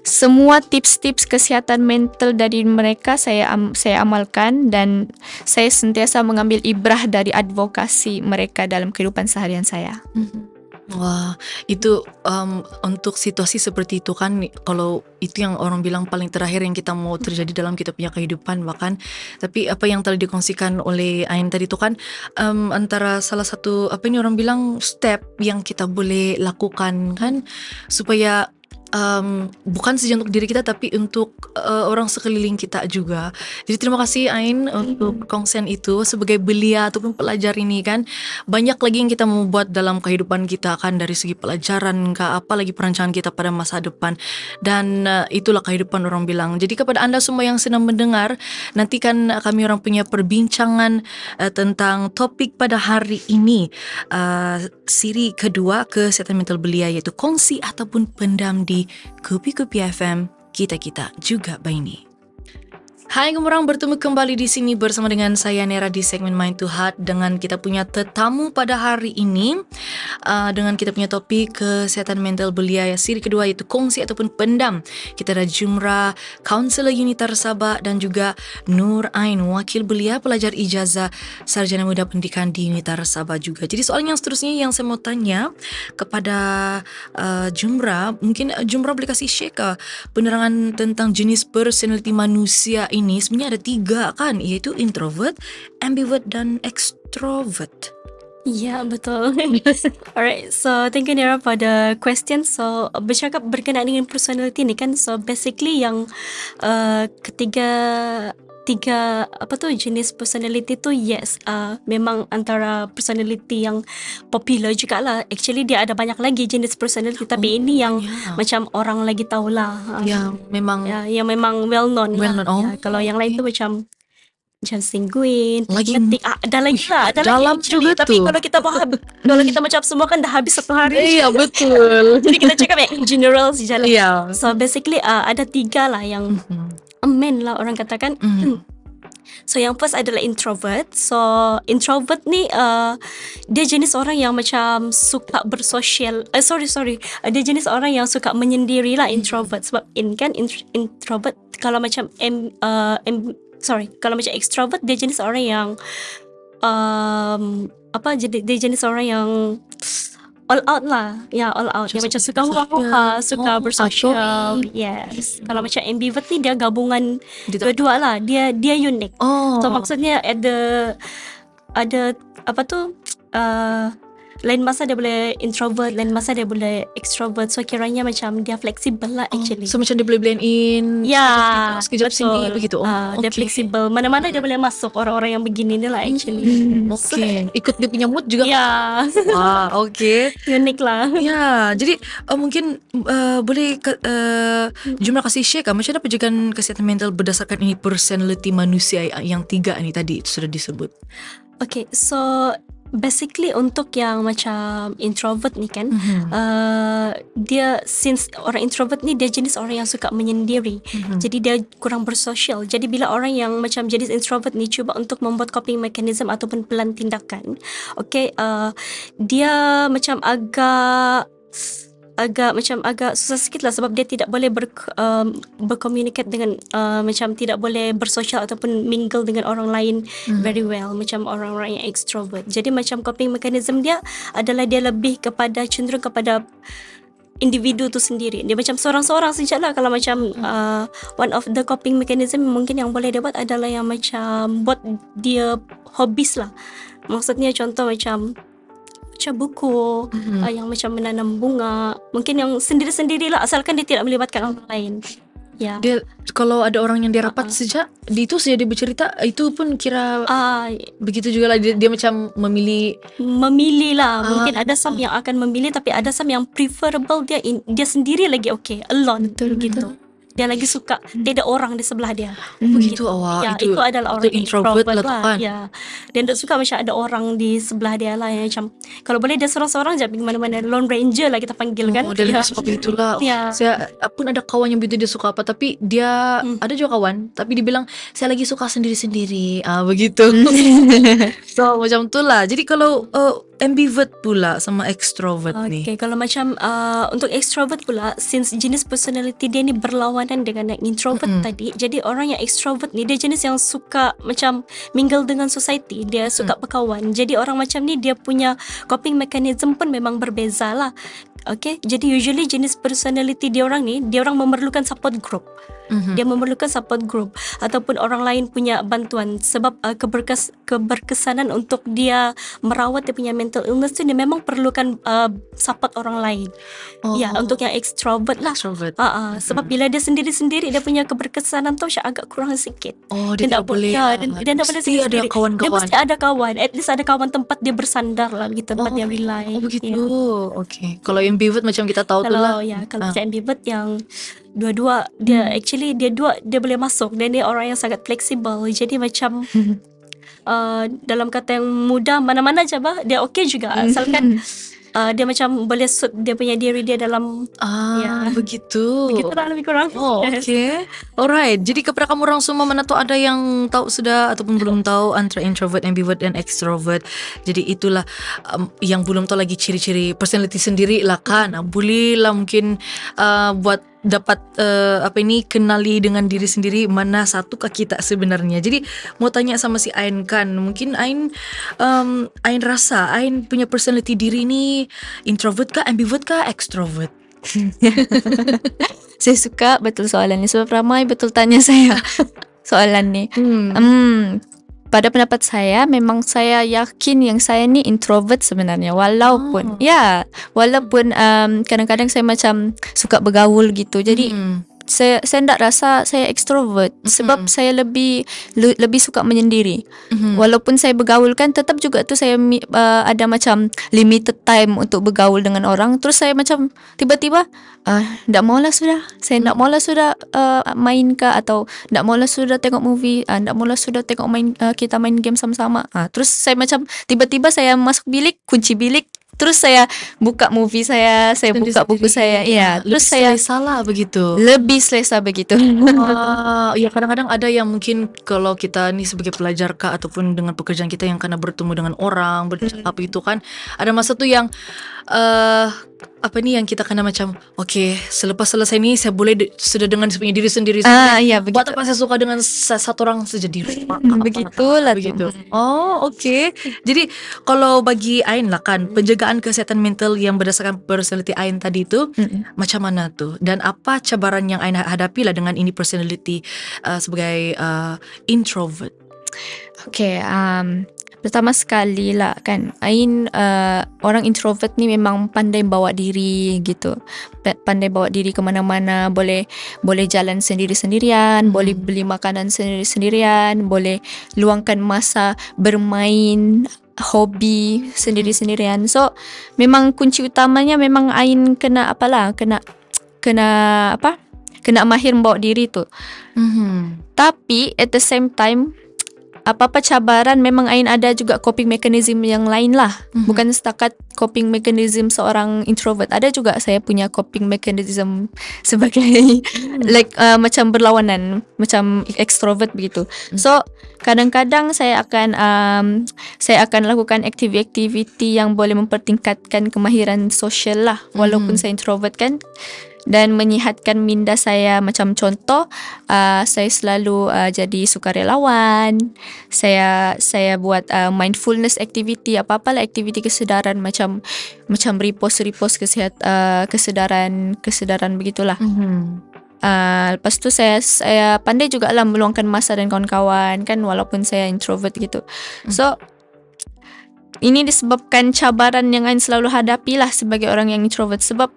semua tips-tips kesihatan mental dari mereka saya am- saya amalkan dan saya sentiasa mengambil ibrah dari advokasi mereka dalam kehidupan seharian saya. Mm-hmm. Wah, itu um, untuk situasi seperti itu kan, kalau itu yang orang bilang paling terakhir yang kita mau terjadi dalam kita punya kehidupan bahkan. Tapi apa yang telah dikongsikan oleh Ain tadi itu kan um, antara salah satu apa ini orang bilang step yang kita boleh lakukan kan supaya um, bukan saja untuk diri kita tapi untuk uh, orang sekeliling kita juga. Jadi terima kasih Ain untuk iya. konsen itu sebagai belia ataupun pelajar ini kan banyak lagi yang kita mau buat dalam kehidupan kita kan dari segi pelajaran apa lagi perancangan kita pada masa depan dan uh, itulah kehidupan orang bilang. Jadi kepada Anda semua yang senang mendengar nanti kan kami orang punya perbincangan uh, tentang topik pada hari ini uh, siri kedua ke kesehatan mental belia yaitu kongsi ataupun pendam di Kupi Kupi FM, kita-kita juga baini. Hai Gemurang, bertemu kembali di sini bersama dengan saya Nera di segmen Mind to Heart dengan kita punya tetamu pada hari ini uh, dengan kita punya topik kesehatan mental belia ya siri kedua yaitu kongsi ataupun pendam. Kita ada Jumra, Counselor Unitar Sabah dan juga Nur Ain, wakil belia pelajar ijazah sarjana muda pendidikan di Unitar Sabah juga. Jadi soalnya yang seterusnya yang saya mau tanya kepada uh, Jumra, mungkin uh, Jumra boleh kasih share ke penerangan tentang jenis personality manusia ini ini sebenarnya ada tiga kan, yaitu introvert, ambivert, dan extrovert. Ya betul. *laughs* Alright, so thank you Nira for the question. So bercakap berkenaan dengan personality ni kan, so basically yang uh, ketiga tiga apa tu jenis personality tu yes uh, memang antara personality yang popular juga lah actually dia ada banyak lagi jenis personality tapi oh, ini yang yeah. macam orang lagi tahu lah yeah, uh, ya, memang yeah, yang memang well known lah. well known yeah. Oh, yeah. Okay. kalau yang lain tu macam macam sanguin lagi ketik, ah, ada lagi lah ada dalam lagi actually, juga tapi kalau kita paham *laughs* kalau kita macam semua kan dah habis satu hari iya yeah, *laughs* betul jadi kita cakap yang general sih jalan yeah. so basically uh, ada tiga lah yang mm-hmm a man lah orang katakan. Mm. So yang first adalah introvert. So introvert ni uh, dia jenis orang yang macam suka bersosial. Uh, sorry sorry, uh, dia jenis orang yang suka menyendiri lah introvert. Sebab in kan introvert kalau macam m, uh, m sorry kalau macam extrovert dia jenis orang yang um, apa dia jenis orang yang all out lah. Yeah, all out. Dia macam suka huha-huha, suka oh, bersosial. Oh, yes. Kalau macam ambivert ni dia gabungan dua-dua lah. Dia dia unik. Oh. So maksudnya ada ada apa tu? Uh, lain masa dia boleh introvert lain masa dia boleh extrovert so kiranya macam dia fleksibel lah oh, actually oh, so macam dia boleh blend in ya sekejap betul. sini begitu oh, uh, okay. dia fleksibel mana-mana dia boleh masuk orang-orang yang begini ni lah actually hmm, hmm, hmm. okay. so, ikut dia punya mood juga ya yeah. *laughs* wah okay unik lah ya yeah. jadi uh, mungkin uh, boleh uh, jumlah kasih share kan macam apa juga kesihatan mental berdasarkan ini personality manusia yang tiga ni tadi sudah disebut Okay, so basically untuk yang macam introvert ni kan mm-hmm. uh, dia since orang introvert ni dia jenis orang yang suka menyendiri mm-hmm. jadi dia kurang bersosial jadi bila orang yang macam jenis introvert ni cuba untuk membuat coping mechanism ataupun pelan tindakan okay uh, dia macam agak agak macam agak susah sikit lah sebab dia tidak boleh ber, um, berkomunikat dengan uh, macam tidak boleh bersosial ataupun mingle dengan orang lain hmm. very well macam orang-orang yang extrovert. Jadi macam coping mechanism dia adalah dia lebih kepada cenderung kepada individu tu sendiri. Dia macam seorang-seorang saja lah kalau macam hmm. uh, one of the coping mechanism mungkin yang boleh dia buat adalah yang macam buat dia hobbies lah. Maksudnya contoh macam pecah buku mm-hmm. uh, yang macam menanam bunga mungkin yang sendiri sendiri lah asalkan dia tidak melibatkan orang lain ya dia kalau ada orang yang dia rapat uh-uh. sejak di itu sejak dia bercerita itu pun kira uh, begitu juga lah dia, dia macam memilih memilih lah ah. mungkin ada some uh. yang akan memilih tapi ada some yang preferable dia in, dia sendiri lagi okay alone betul, gitu betul dia lagi suka dia ada orang di sebelah dia. Hmm, begitu awak. Ya, itu, itu adalah orang itu introvert, introvert lah, lah, kan. Ya. Dia tak suka macam ada orang di sebelah dia lah ya. macam kalau boleh dia seorang-seorang je pergi mana-mana lone ranger lah kita panggil oh, kan. Oh, dia ya. sebab itulah. Ya. Saya pun ada kawan yang begitu dia suka apa tapi dia hmm. ada juga kawan tapi dia bilang saya lagi suka sendiri-sendiri. Ah begitu. Hmm. *laughs* so macam tu lah. Jadi kalau uh, ambivert pula sama extrovert okay, ni. Okay, kalau macam uh, untuk extrovert pula, since jenis personality dia ni berlawanan dengan yang introvert mm-hmm. tadi, jadi orang yang extrovert ni dia jenis yang suka macam mingle dengan society, dia suka mm-hmm. berkawan. Jadi orang macam ni dia punya coping mechanism pun memang berbeza lah. Oke, okay? jadi usually jenis personality dia orang nih, dia orang memerlukan support group. Mm-hmm. Dia memerlukan support group ataupun orang lain punya bantuan sebab uh, eh, keberkes keberkesanan untuk dia merawat dia punya mental illness tuh dia memang perlukan uh, support orang lain. Ya, oh. Ya, untuk yang extrovert lah. Extrovert. Uh, uh, mm-hmm. sebab mhm. bila dia sendiri-sendiri dia punya keberkesanan tuh agak kurang sikit. Oh, dia, tidak boleh. Ya, dia, dia tidak boleh sendiri. Ada kawan-kawan. Dia mesti ada kawan. At least ada kawan tempat dia bersandar lah gitu, tempat oh, dia rely. Oh, begitu. Ya. Oke. Okay. Kalau ambivert macam kita tahu kalau, tu lah. Ya, kalau ha. macam ambivert yang dua-dua dia hmm. actually dia dua dia boleh masuk dan dia orang yang sangat fleksibel. Jadi macam hmm. uh, dalam kata yang mudah mana-mana je bah dia okey juga asalkan hmm. *laughs* uh, dia macam boleh suit dia punya diri dia dalam ah ya. begitu begitulah lebih kurang oh *laughs* okay alright jadi kepada kamu orang semua mana tu ada yang tahu sudah ataupun belum tahu antara introvert ambivert dan extrovert jadi itulah um, yang belum tahu lagi ciri-ciri personality sendiri lah kan ah, bolehlah mungkin uh, buat dapat uh, apa ini kenali dengan diri sendiri mana satu kaki tak sebenarnya. Jadi mau tanya sama si Ain kan, mungkin Ain um, Ain rasa Ain punya personality diri ini introvert kah, ambivert kah, extrovert? *laughs* saya suka betul soalan ni sebab ramai betul tanya saya *laughs* soalan ni. Hmm. Um, pada pendapat saya memang saya yakin yang saya ni introvert sebenarnya walaupun oh. ya walaupun um, kadang-kadang saya macam suka bergaul gitu jadi hmm saya saya tak rasa saya extrovert mm-hmm. sebab saya lebih le, lebih suka menyendiri. Mm-hmm. Walaupun saya bergaul kan tetap juga tu saya uh, ada macam limited time untuk bergaul dengan orang. Terus saya macam tiba-tiba uh, tak maulah sudah. Saya tak mm-hmm. sudah uh, main ke atau tak maulah sudah tengok movie, ah, tak uh, maulah sudah tengok main uh, kita main game sama-sama. Uh, terus saya macam tiba-tiba saya masuk bilik, kunci bilik, terus saya buka movie saya saya sendiri buka buku saya ya, ya. terus lebih saya salah begitu lebih selesa begitu wah ya kadang-kadang ada yang mungkin kalau kita nih sebagai pelajar kak ataupun dengan pekerjaan kita yang karena bertemu dengan orang bercakap hmm. itu kan ada masa tuh yang uh, apa ni yang kita kena macam okey. selepas selesai ni saya boleh de- sudah dengan punya diri sendiri ah iya buat apa saya suka dengan satu orang saja diri *laughs* lah. begitu oh okey. jadi kalau bagi Ain lah kan penjagaan kesehatan mental yang berdasarkan personality Ain tadi itu hmm macam mana tu? dan apa cabaran yang Ain ha-, hadapi lah dengan ini personality uh, sebagai uh, introvert okay um, Pertama sekali lah kan Ain uh, Orang introvert ni memang Pandai bawa diri gitu Pandai bawa diri ke mana-mana Boleh Boleh jalan sendiri-sendirian hmm. Boleh beli makanan sendiri-sendirian Boleh Luangkan masa Bermain Hobi Sendiri-sendirian So Memang kunci utamanya Memang Ain kena Apalah Kena Kena Apa Kena mahir bawa diri tu mm-hmm. Tapi At the same time apa-apa cabaran memang Ain ada juga coping mechanism yang lain lah. Mm-hmm. Bukan setakat coping mechanism seorang introvert. Ada juga saya punya coping mechanism *laughs* sebagai mm-hmm. like uh, macam berlawanan. Macam extrovert begitu. Mm-hmm. So kadang-kadang saya akan um, saya akan lakukan aktiviti-aktiviti yang boleh mempertingkatkan kemahiran sosial lah. Walaupun mm-hmm. saya introvert kan dan menyihatkan minda saya macam contoh uh, saya selalu uh, jadi sukarelawan saya saya buat uh, mindfulness activity apa-apalah apa aktiviti kesedaran macam macam repost-repost kesihat uh, kesedaran kesedaran begitulah mm-hmm. Uh, lepas tu saya saya pandai juga lah meluangkan masa dan kawan-kawan kan walaupun saya introvert gitu. Hmm. So ini disebabkan cabaran yang saya selalu hadapi lah sebagai orang yang introvert sebab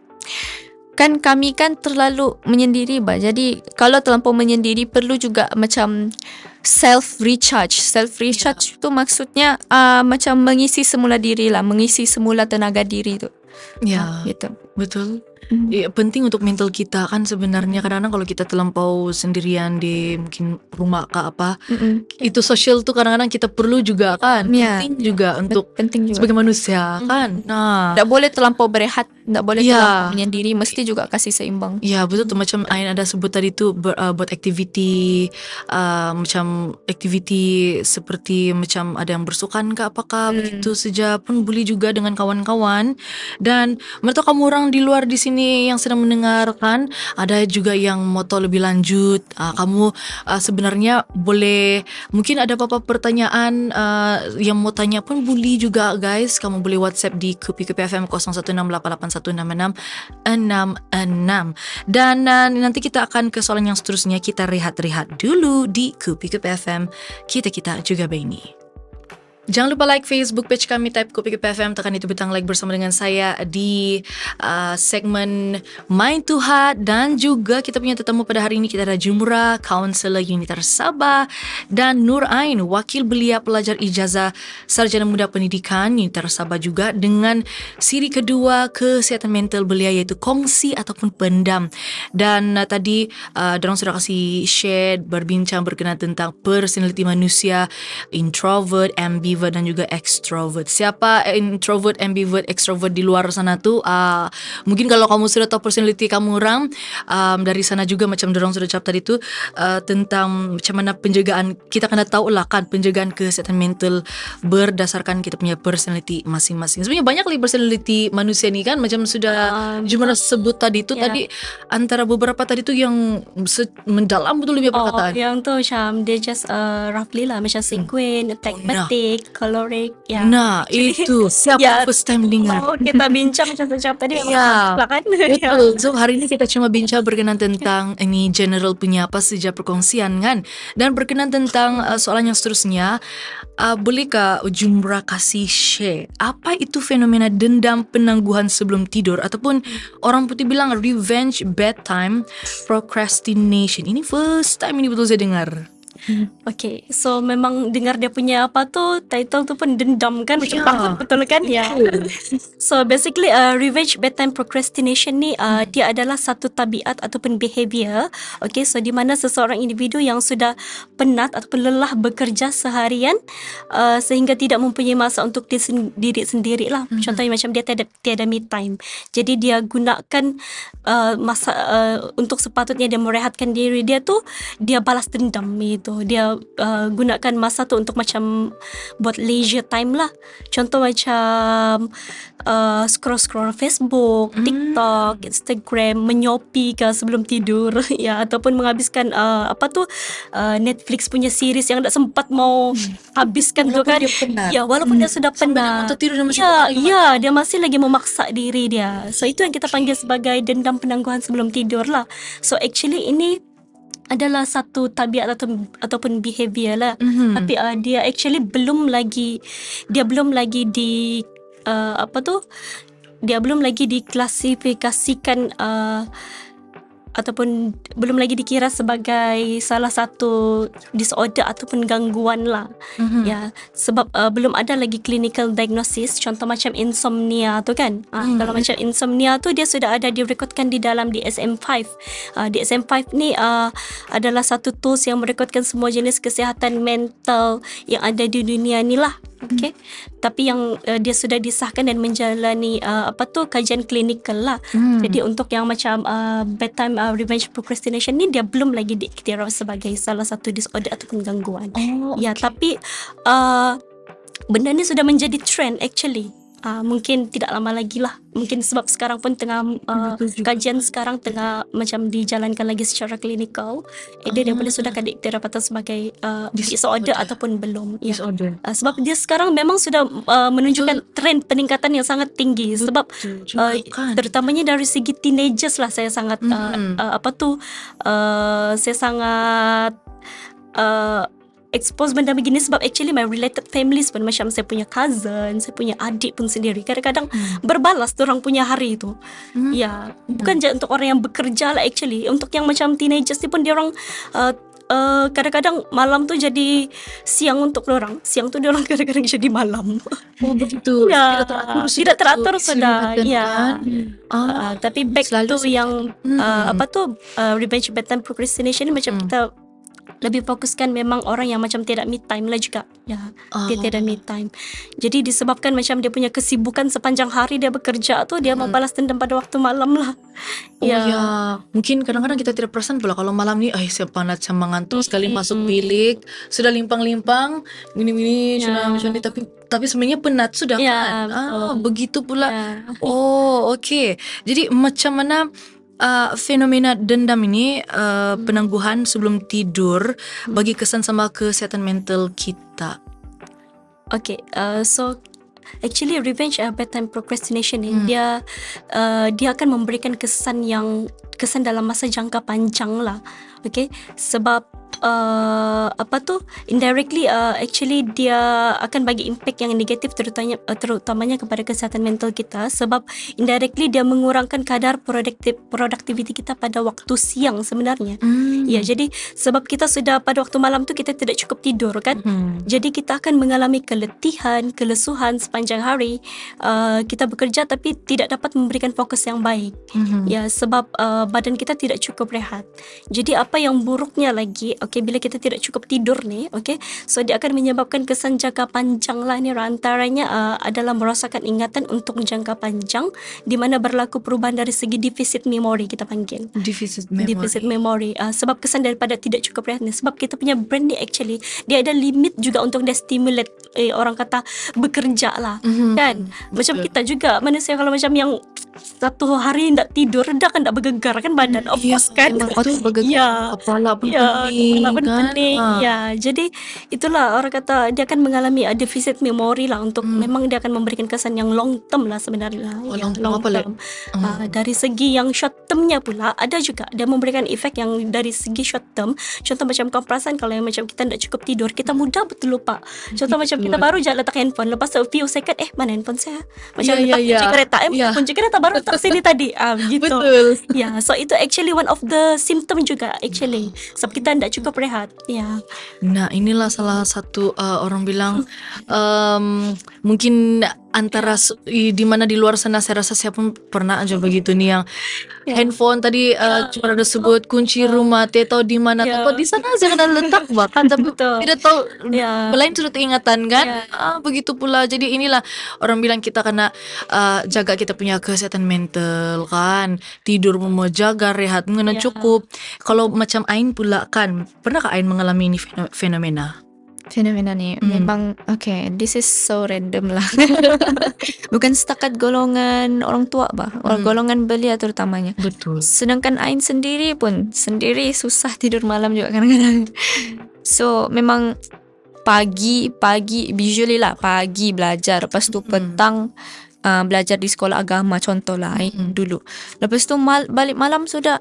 kan kami kan terlalu menyendiri bah. Jadi kalau terlalu menyendiri perlu juga macam self recharge. Self recharge yeah. tu maksudnya uh, macam mengisi semula diri lah, mengisi semula tenaga diri tu. Ya. Yeah. Uh, Betul. Ya, penting untuk mental kita kan sebenarnya kadang-kadang kalau kita terlampau sendirian di mungkin rumah ke apa mm itu sosial tuh kadang-kadang kita perlu juga kan yeah. penting juga untuk penting juga. sebagai manusia mm. kan nah tidak boleh terlampau berehat tidak boleh yeah. terlampau menyendiri mesti juga kasih seimbang ya yeah, betul tuh macam Ain ada sebut tadi tuh ber, uh, buat activity uh, macam activity seperti macam ada yang bersukan ke apakah mm. begitu saja pun boleh juga dengan kawan-kawan dan menurut kamu orang di luar di sini sini yang sedang mendengarkan, ada juga yang mau tahu lebih lanjut, uh, kamu uh, sebenarnya boleh mungkin ada apa-apa pertanyaan uh, yang mau tanya pun boleh juga guys. Kamu boleh WhatsApp di Kupi Kupi FM 0168816666 dan uh, nanti kita akan ke soalan yang seterusnya kita rehat-rehat dulu di Kupi Kupi FM. Kita kita juga Beni. Jangan lupa like Facebook page kami Type Kopi PFM Tekan itu butang like bersama dengan saya Di uh, segmen Mind to Heart Dan juga kita punya tetamu pada hari ini Kita ada Jumura, Counselor Unitar Sabah Dan Nur Ain, Wakil Belia Pelajar Ijazah Sarjana Muda Pendidikan Unitar Sabah juga Dengan siri kedua kesihatan Mental Belia Yaitu Kongsi ataupun Pendam Dan uh, tadi uh, Dorong sudah kasih share Berbincang berkenaan tentang Personality manusia Introvert, ambient ambivert dan juga extrovert. Siapa introvert, ambivert, extrovert di luar sana tuh? Ah, uh, mungkin kalau kamu sudah tahu personality kamu orang um, dari sana juga macam dorong sudah cap tadi itu uh, ah, tentang macam mana penjagaan kita kena tahu lah kan penjagaan kesehatan mental berdasarkan kita punya personality masing-masing. Sebenarnya banyak lagi personality manusia nih kan macam sudah jumlah sebut tadi itu yeah. tadi antara beberapa tadi itu yang mendalam betul lebih oh, perkataan. Oh, yang tuh macam they just uh, roughly lah macam sanguine, hmm. tech, oh, yeah. caloric ya. Nah, Jadi, itu siapa ya, first time dengar. kita bincang contoh tadi iya. kan? *laughs* ya. Silakan. So hari ini kita cuma bincang berkenan tentang ini general penyapa sejak perkongsian kan dan berkenan tentang uh, soalan yang seterusnya uh, bolehkah jumrah kasih share Apa itu fenomena dendam penangguhan sebelum tidur ataupun orang putih bilang revenge bedtime procrastination. Ini first time ini betul saya dengar. Hmm. Oke, okay. so memang dengar dia punya apa tuh title tuh pun dendam kan, yeah. Ya. Kan, betul kan ya. Yeah. *laughs* so basically uh, revenge bedtime procrastination ni uh, hmm. dia adalah satu tabiat ataupun behavior. Okay, so di mana seseorang individu yang sudah penat atau lelah bekerja seharian uh, sehingga tidak mempunyai masa untuk dia sen- diri sendiri lah. Hmm. Contohnya macam dia tiada tiada me time. Jadi dia gunakan uh, masa uh, untuk sepatutnya dia merehatkan diri dia tuh dia balas dendam itu contoh dia uh, gunakan masa tu untuk macam buat leisure time lah contoh macam uh, scroll scroll Facebook, mm. TikTok, Instagram, menyopi ke sebelum tidur *laughs* ya ataupun menghabiskan uh, apa tu uh, Netflix punya series yang tak sempat mau *laughs* habiskan tu kan ya walaupun mm. dia hmm. sudah penat untuk tidur dia masih ya, ya dia masih lagi memaksa diri dia so itu yang kita panggil sebagai dendam penangguhan sebelum tidur lah so actually ini adalah satu tabiat atau ataupun behavior lah mm-hmm. tapi uh, dia actually belum lagi dia belum lagi di uh, apa tu dia belum lagi diklasifikasikan uh, ataupun belum lagi dikira sebagai salah satu disorder ataupun gangguan lah mm-hmm. ya sebab uh, belum ada lagi clinical diagnosis contoh macam insomnia tu kan mm-hmm. kalau macam insomnia tu dia sudah ada direkodkan di dalam DSM-5 uh, ah, DSM-5 ni uh, adalah satu tools yang merekodkan semua jenis kesihatan mental yang ada di dunia ni lah mhm. Okay. Hmm. tapi yang uh, dia sudah disahkan dan menjalani uh, apa tu kajian klinikal lah. Hmm. Jadi untuk yang macam uh, bedtime uh, revenge procrastination ni dia belum lagi diiktiraf sebagai salah satu disorder ataupun gangguan. Oh, ya, okay. Ya, tapi uh, benda ni sudah menjadi trend actually uh, mungkin tidak lama lagi lah mungkin sebab sekarang pun tengah uh, kajian sekarang tengah macam dijalankan lagi secara klinikal eh, dia dia boleh sudah kan diktir sebagai uh, disorder ataupun belum ya. disorder uh, sebab dia sekarang memang sudah uh, menunjukkan so, tren peningkatan yang sangat tinggi sebab uh, terutamanya dari segi teenagers lah saya sangat mm-hmm. uh, uh, apa tu? uh, saya sangat uh, expose benda begini sebab actually my related families pun macam saya punya cousin, saya punya adik pun sendiri kadang-kadang hmm. berbalas orang punya hari itu. Hmm. Ya, bukan hmm. je untuk orang yang bekerja lah actually, untuk yang macam teenagers ni pun dia orang uh, Uh, kadang-kadang malam tu jadi siang untuk orang siang tu orang *laughs* kadang-kadang jadi malam oh begitu *laughs* ya. tidak teratur sudah ya ah. uh, tapi back Selalu tu yang hmm, uh, hmm, hmm. apa tu uh, revenge bedtime procrastination ni macam hmm. kita lebih fokuskan memang orang yang macam tidak me time lah juga ya uh-huh. dia tidak me time jadi disebabkan macam dia punya kesibukan sepanjang hari dia bekerja tu dia mau hmm. balas dendam pada waktu malam lah oh ya. ya mungkin kadang-kadang kita tidak perasan pula kalau malam ni ay siapa nak saya mengantuk hmm, sekali mm-hmm. masuk hmm. bilik sudah limpang-limpang gini-gini ya. tapi tapi sebenarnya penat sudah ya, kan? Ah, begitu pula. Ya. Oh, okey. Jadi macam mana Uh, fenomena dendam ini uh, penangguhan sebelum tidur bagi kesan sama kesihatan mental kita. Okay, uh, so actually revenge bad time procrastination hmm. dia uh, dia akan memberikan kesan yang kesan dalam masa jangka panjang lah. Okay, sebab uh, apa tu indirectly uh, actually dia akan bagi impact yang negatif terutamanya uh, terutamanya kepada kesihatan mental kita sebab indirectly dia mengurangkan kadar produktif produktiviti kita pada waktu siang sebenarnya. Mm. Ya jadi sebab kita sudah pada waktu malam tu kita tidak cukup tidur kan. Mm. Jadi kita akan mengalami keletihan, kelesuhan sepanjang hari. Uh, kita bekerja tapi tidak dapat memberikan fokus yang baik. Mm-hmm. Ya sebab uh, badan kita tidak cukup rehat. Jadi apa yang buruknya lagi okay, bila kita tidak cukup tidur ni, okay, so dia akan menyebabkan kesan jangka panjang lah ni antaranya uh, adalah merosakkan ingatan untuk jangka panjang di mana berlaku perubahan dari segi defisit memori kita panggil. Defisit memori. Defisit memori. Uh, sebab kesan daripada tidak cukup rehat ni. Sebab kita punya brain ni actually dia ada limit juga untuk dia stimulate eh, orang kata bekerja lah. Mm-hmm. Kan? Betul. Macam kita juga manusia kalau macam yang satu hari tidak tidur dah kan tidak bergegar kan badan of yeah, kan orang bergegar yeah. kepala pun yeah, ya, sebab benda kan? pening ha. ya jadi itulah orang kata dia akan mengalami uh, deficit memory lah untuk hmm. memang dia akan memberikan kesan yang long term lah sebenarnya oh, ya, long, long term, term. Hmm. Uh, dari segi yang short termnya pula ada juga dia memberikan efek yang dari segi short term contoh macam kompresan kalau yang macam kita tidak cukup tidur kita hmm. mudah betul lupa contoh *laughs* macam kita baru jat letak handphone lepas a few second eh mana handphone saya macam yeah, letak yeah, ya. kunci kereta eh yeah. kunci kereta baru letak sini *laughs* tadi uh, gitu betul. Yeah, so itu actually one of the symptom juga actually sebab kita tidak cukup suka prehat ya nah inilah salah satu uh, orang bilang um, mungkin antara iya. di mana di luar sana saya rasa siapa pun pernah aja begitu nih yang yeah. handphone tadi uh, eh, yeah. cuma ada sebut kunci rumah teh tahu di mana yeah. tahu di sana aja kena letak bahkan tapi tidak tahu yeah. belain sudut ingatan kan yeah. ah, begitu pula jadi inilah orang bilang kita kena uh, jaga kita punya kesehatan mental kan tidur mau jaga rehat mengenai iya. yeah. cukup kalau macam Ain pula kan pernah Ain mengalami ini fenomena fenomena ni mm. memang okay this is so random lah *laughs* bukan setakat golongan orang tua bah orang mm. golongan belia terutamanya betul sedangkan ain sendiri pun sendiri susah tidur malam juga kadang-kadang so memang pagi pagi usually lah pagi belajar lepas tu mm. petang uh, belajar di sekolah agama contohlah mm. dulu lepas tu mal, balik malam sudah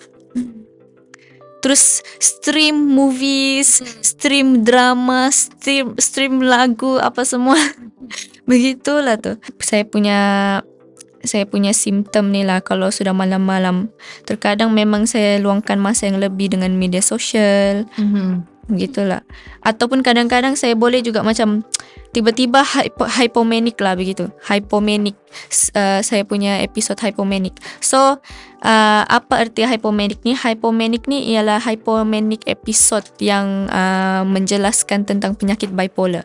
terus stream movies, hmm. stream drama, stream stream lagu apa semua. *laughs* Begitulah tu. Saya punya saya punya simptom ni lah kalau sudah malam-malam. Terkadang memang saya luangkan masa yang lebih dengan media sosial. Mm-hmm begitulah ataupun kadang-kadang saya boleh juga macam tiba-tiba hypo, hypomanic lah begitu hypomanic uh, saya punya episod hypomanic so uh, apa erti hypomanic ni hypomanic ni ialah hypomanic episod yang uh, menjelaskan tentang penyakit bipolar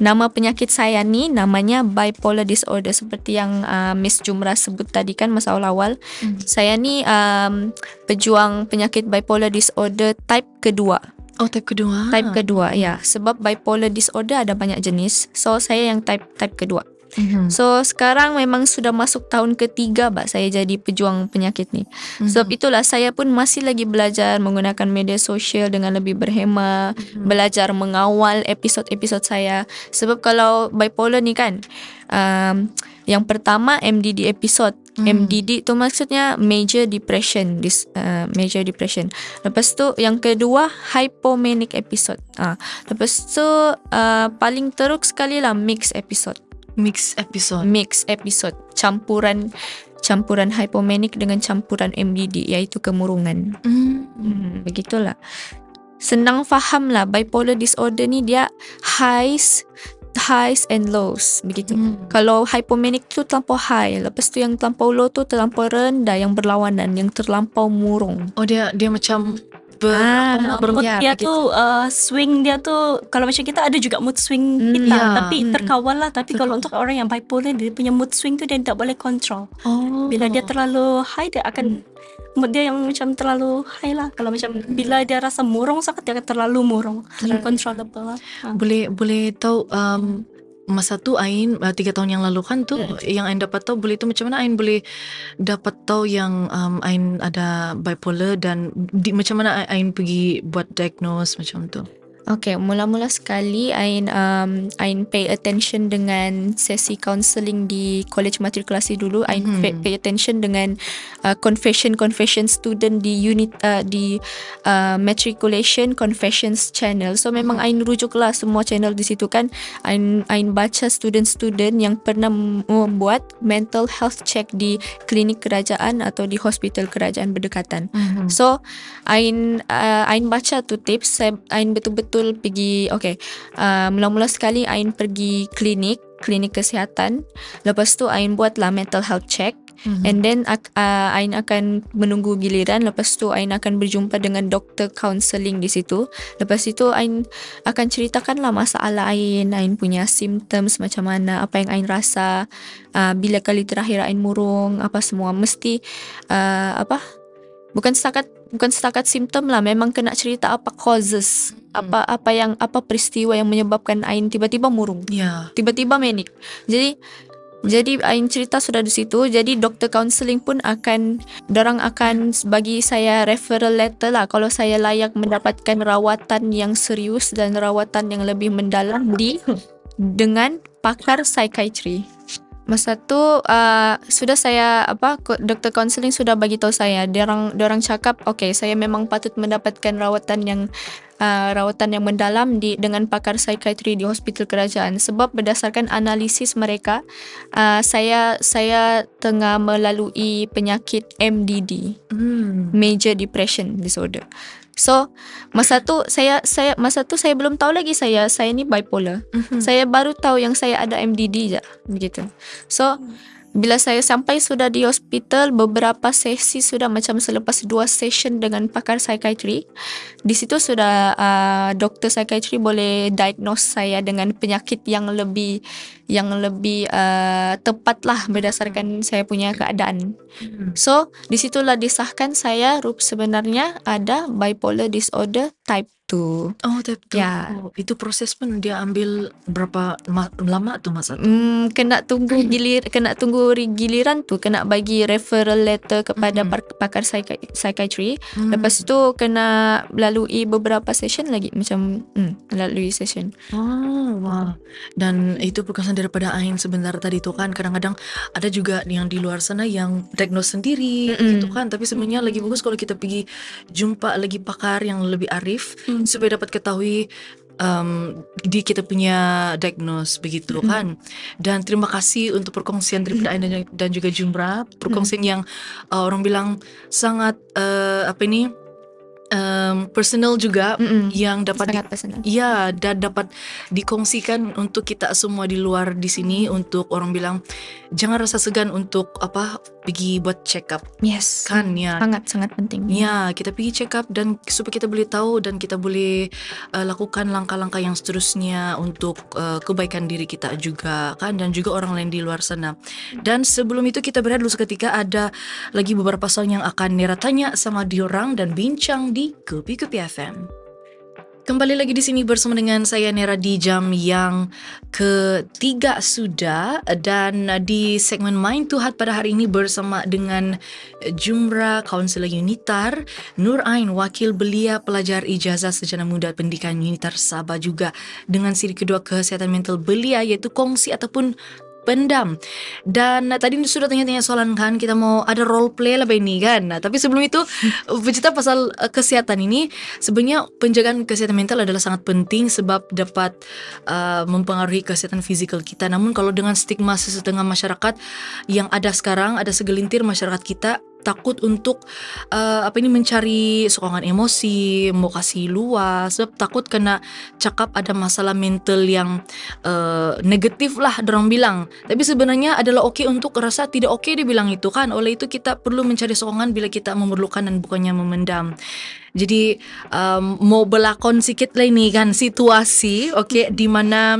nama penyakit saya ni namanya bipolar disorder seperti yang uh, Miss Jumra sebut tadi kan masa awal-awal hmm saya ni um, pejuang penyakit bipolar disorder type kedua Oh, type kedua. Type kedua, ya. Sebab bipolar disorder ada banyak jenis. So, saya yang type type kedua hmm So sekarang memang sudah masuk tahun ketiga bak saya jadi pejuang penyakit ni. Mm-hmm. Sebab itulah saya pun masih lagi belajar menggunakan media sosial dengan lebih berhemah, mm-hmm. belajar mengawal episod-episod saya. Sebab kalau bipolar ni kan um, yang pertama MDD episod Hmm. MDD tu maksudnya major depression this uh, major depression. Lepas tu yang kedua hypomanic episod. uh, lepas tu uh, paling teruk sekali lah mix episod mix episode mix episode campuran campuran hypomanic dengan campuran MDD iaitu kemurungan mm. Mm, begitulah senang faham lah bipolar disorder ni dia highs highs and lows begitu mm. kalau hypomanic tu terlampau high lepas tu yang terlampau low tu terlampau rendah yang berlawanan yang terlampau murung oh dia dia macam ber ah, ber mood ya, dia lah begitu. tuh eh, uh, swing dia tuh kalau macam kita ada juga mood swing hmm, kita ya. tapi hmm. hmm. terkawal lah tapi kalau untuk orang yang bipolar dia punya mood swing tu dia tak boleh control oh. bila dia terlalu high dia akan hmm. mood dia yang macam terlalu high lah kalau macam hmm. bila dia rasa murung sangat dia akan terlalu murung uncontrollable lah. Ha. boleh boleh tahu um, masa tuh Ain eh, tiga tahun yang lalu kan tu yeah. yang Ain dapat tahu boleh itu macam mana Ain boleh dapat tahu yang um, Ain ada bipolar dan di, macam mana Ain pergi buat diagnosis macam tu. Okay, mula-mula sekali Ain um, Ain pay attention dengan sesi counselling di college matrikulasi dulu. Ain hmm pay, pay attention dengan uh, confession confession student di unit uh, di uh, matriculation confessions channel. So memang Ain mm-hmm. rujuklah semua channel di situ kan. Ain Ain baca student student yang pernah membuat mental health check di klinik kerajaan atau di hospital kerajaan berdekatan. hmm So Ain Ain uh, baca tu tips. Ain betul-betul betul-betul pergi okey uh, ah, mula-mula sekali Ain pergi klinik klinik kesihatan lepas tu Ain lah mental health check mm-hmm. and then uh, Ain akan menunggu giliran lepas tu Ain akan berjumpa dengan doktor counselling di situ lepas itu Ain akan ceritakan lah masalah Ain Ain punya symptoms macam mana apa yang Ain rasa uh, bila kali terakhir Ain murung apa semua mesti uh, apa bukan setakat bukan setakat simptom lah memang kena cerita apa causes hmm. apa apa yang apa peristiwa yang menyebabkan Ain tiba-tiba murung ya. tiba-tiba manic jadi jadi Ain cerita sudah di situ jadi doktor counseling pun akan dorang akan bagi saya referral letter lah kalau saya layak mendapatkan rawatan yang serius dan rawatan yang lebih mendalam di *laughs* dengan pakar psychiatry Masa tu uh, sudah saya apa doktor konseling sudah bagi tahu saya dia orang dia orang cakap okey saya memang patut mendapatkan rawatan yang uh, rawatan yang mendalam di dengan pakar psikiatri di hospital kerajaan sebab berdasarkan analisis mereka uh, saya saya tengah melalui penyakit MDD hmm. major depression disorder So masa tu saya saya masa tu saya belum tahu lagi saya saya ni bipolar. Mm-hmm. Saya baru tahu yang saya ada MDD je begitu. So mm-hmm bila saya sampai sudah di hospital beberapa sesi sudah macam selepas dua session dengan pakar psychiatry di situ sudah uh, doktor psychiatry boleh diagnose saya dengan penyakit yang lebih yang lebih uh, ah, tepat lah berdasarkan hmm. saya punya keadaan hmm. so disitulah disahkan saya rup sebenarnya ada bipolar disorder type itu. Oh, tapi ya. oh, itu proses pun dia ambil berapa ma- lama tu masa tu? Hmm, kena tunggu hmm. giliran kena tunggu giliran tu, kena bagi referral letter kepada mm-hmm. pakar psych- psychiatry. Mm-hmm. Lepas tu kena lalui beberapa session lagi macam hmm, lalui session. Oh, wow. Dan itu perkasan daripada Ain sebentar tadi tu kan kadang-kadang ada juga yang di luar sana yang diagnose sendiri mm-hmm. gitu kan, tapi sebenarnya mm-hmm. lagi bagus kalau kita pergi jumpa lagi pakar yang lebih arif. Mm. Hmm, supaya dapat ketahui um, di kita punya diagnose begitu mm-hmm. kan. Dan terima kasih untuk perkongsian hmm. daripada hmm Anda dan juga Jumra, perkongsian hmm yang uh, orang bilang sangat uh, apa ini um, personal juga mm -mm. yang dapat di, ya dan dapat dikongsikan untuk kita semua di luar di sini untuk orang bilang jangan rasa segan untuk apa pergi buat check up. Yes. Kan ya. Sangat sangat penting. Ya, kita pergi check up dan supaya kita boleh tahu dan kita boleh uh, lakukan langkah-langkah yang seterusnya untuk uh, kebaikan diri kita juga kan dan juga orang lain di luar sana. Dan sebelum itu kita berada dulu seketika ada lagi beberapa soal yang akan Nera tanya sama diorang dan bincang di kepi kepi FM. Kembali lagi di sini bersama dengan saya Nera di jam yang ketiga sudah dan di segmen Mind to Heart pada hari ini bersama dengan Jumra Kaunselor Unitar Nur Ain wakil belia pelajar ijazah sejana muda pendidikan Unitar Sabah juga dengan siri kedua kesihatan mental belia yaitu kongsi ataupun pendam. Dan nah, tadi sudah tanya-tanya soalan kan, kita mau ada role play lebih ini kan. Nah, tapi sebelum itu, hmm. bercerita pasal uh, eh, kesehatan ini, sebenarnya penjagaan kesehatan mental adalah sangat penting sebab dapat uh, mempengaruhi kesehatan fisikal kita. Namun kalau dengan stigma setengah masyarakat yang ada sekarang, ada segelintir masyarakat kita takut untuk uh, apa ini mencari sokongan emosi, mau kasih luas, sebab takut kena cakap ada masalah mental yang uh, negatif lah dorong bilang. Tapi sebenarnya adalah oke okay untuk rasa tidak oke okay, dia itu kan. Oleh itu kita perlu mencari sokongan bila kita memerlukan dan bukannya memendam. Jadi um, mau belakon sedikit lah ini kan situasi, oke, okay, di mana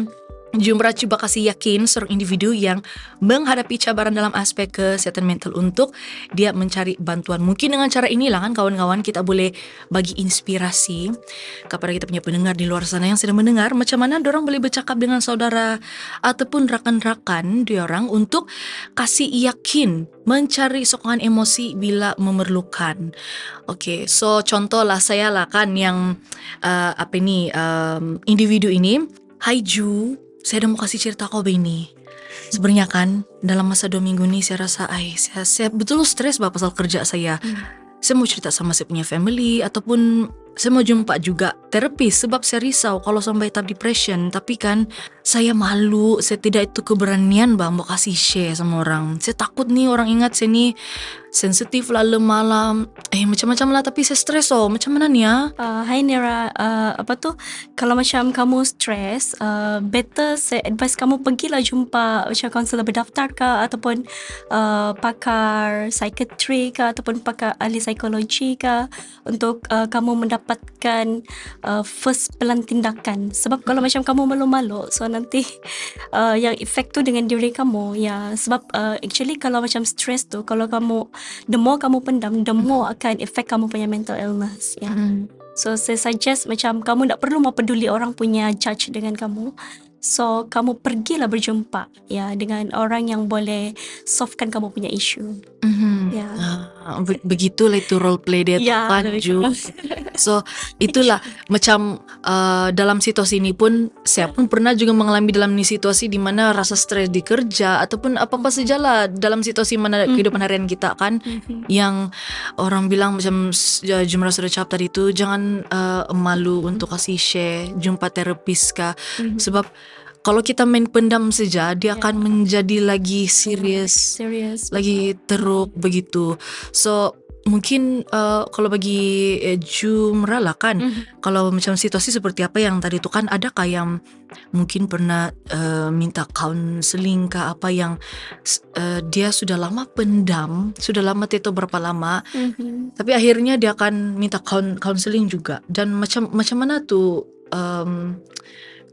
Jumrah coba kasih yakin seorang individu yang menghadapi cabaran dalam aspek kesehatan mental untuk dia mencari bantuan. Mungkin dengan cara lah kan kawan-kawan kita boleh bagi inspirasi kepada kita punya pendengar di luar sana yang sedang mendengar macam mana orang boleh bercakap dengan saudara ataupun rakan-rakan orang untuk kasih yakin mencari sokongan emosi bila memerlukan. Oke, okay, so contoh lah saya lah kan yang uh, apa ini um, individu ini Haiju saya udah mau kasih cerita Kobe ini. Sebenarnya kan dalam masa dua minggu ini saya rasa ay, saya, saya betul stres bapak soal kerja saya. Hmm. Saya mau cerita sama saya punya family ataupun saya mau jumpa juga terapis sebab saya risau kalau sampai tahap depression tapi kan saya malu saya tidak itu keberanian bang mau kasih share sama orang saya takut nih orang ingat saya nih sensitif lah lemalam eh macam-macam lah tapi saya stres oh macam mana ni ya ah? uh, ah, hi Nera uh, ah, apa tu kalau macam kamu stres uh, better saya advise kamu pergilah jumpa macam counselor berdaftar ke ataupun uh, pakar psikiatri ke ataupun pakar ahli psikologi ke untuk uh, kamu mendapatkan uh, first pelan tindakan sebab kalau macam kamu malu-malu so nanti uh, yang efek tu dengan diri kamu ya sebab uh, actually kalau macam stres tu kalau kamu the more kamu pendam the mm-hmm. more akan efek kamu punya mental illness yeah. mm. Mm-hmm. so saya suggest macam kamu tak perlu mahu peduli orang punya judge dengan kamu so kamu pergilah berjumpa ya yeah, dengan orang yang boleh softkan kamu punya issue mm-hmm. yeah. Ya. uh. Ah, begitulah itu role play dia ya, tuh so itulah macam uh, dalam situasi ini pun saya pun pernah juga mengalami dalam ini situasi di mana rasa stres di kerja ataupun apa apa saja lah dalam situasi mana mhm. kehidupan harian kita kan mhm. yang orang bilang macam ya, jumlah sudah cap tadi itu jangan uh, malu untuk kasih share jumpa terapis kah mhm. sebab kalau kita main pendam saja dia yeah. akan menjadi lagi iya, serius, lagi teruk begitu. So mungkin uh, kalau bagi eh, Jumra lah kan, mm -hmm. kalau macam situasi seperti apa yang tadi itu kan ada kayak yang mungkin pernah uh, minta counseling ke apa yang uh, dia sudah lama pendam, sudah lama itu berapa lama, mm -hmm. tapi akhirnya dia akan minta counseling juga dan macam macam mana tuh um,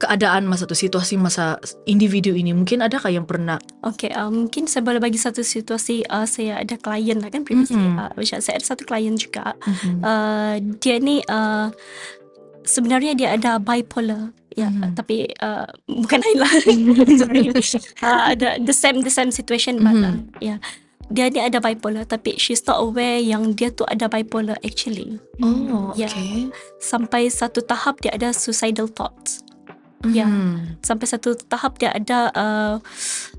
keadaan masa tu situasi masa individu ini mungkin ada kah yang pernah okey uh, mungkin saya boleh bagi satu situasi uh, saya ada klien lah kan previously mm-hmm. uh, saya ada satu klien juga mm-hmm. uh, dia ni uh, sebenarnya dia ada bipolar Ya, mm-hmm. tapi uh, bukan lain lah. *laughs* Uh, ada uh, the, the same the same situation, mm-hmm. but, uh, yeah. Dia ni ada bipolar, tapi she's not aware yang dia tu ada bipolar actually. Oh, yeah. okay. Sampai satu tahap dia ada suicidal thoughts. Oh, Mm. Ya. Hmm. Sampai satu tahap dia ada uh,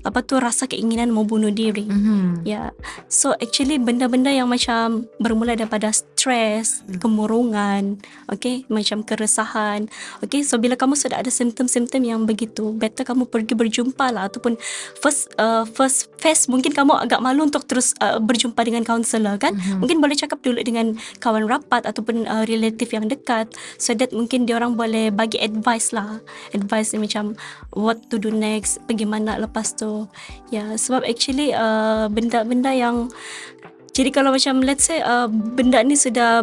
apa tu rasa keinginan mau bunuh diri. Mm-hmm. Ya. So actually benda-benda yang macam bermula daripada stres, hmm. kemurungan, okay, macam keresahan. Okay, so bila kamu sudah ada simptom-simptom yang begitu, better kamu pergi berjumpa lah ataupun first uh, first face mungkin kamu agak malu untuk terus uh, berjumpa dengan kaunselor kan? Mm-hmm. Mungkin boleh cakap dulu dengan kawan rapat ataupun uh, relatif yang dekat so that mungkin dia orang boleh bagi advice lah. Advice ni macam what to do next, bagaimana lepas tu. Ya, yeah, sebab actually uh, benda-benda yang jadi kalau macam let's say uh, benda ni sudah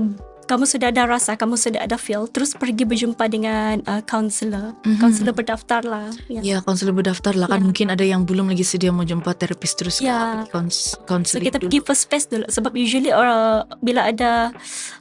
kamu sudah ada rasa, kamu sudah ada feel, terus pergi berjumpa dengan uh, counselor, mm-hmm. counselor berdaftar lah. Ya, yeah, counselor berdaftar lah yeah. kan ya. mungkin ada yang belum lagi sedia mau jumpa terapis terus yeah. Ya. counselor. So kita dulu. pergi first space dulu sebab usually orang bila ada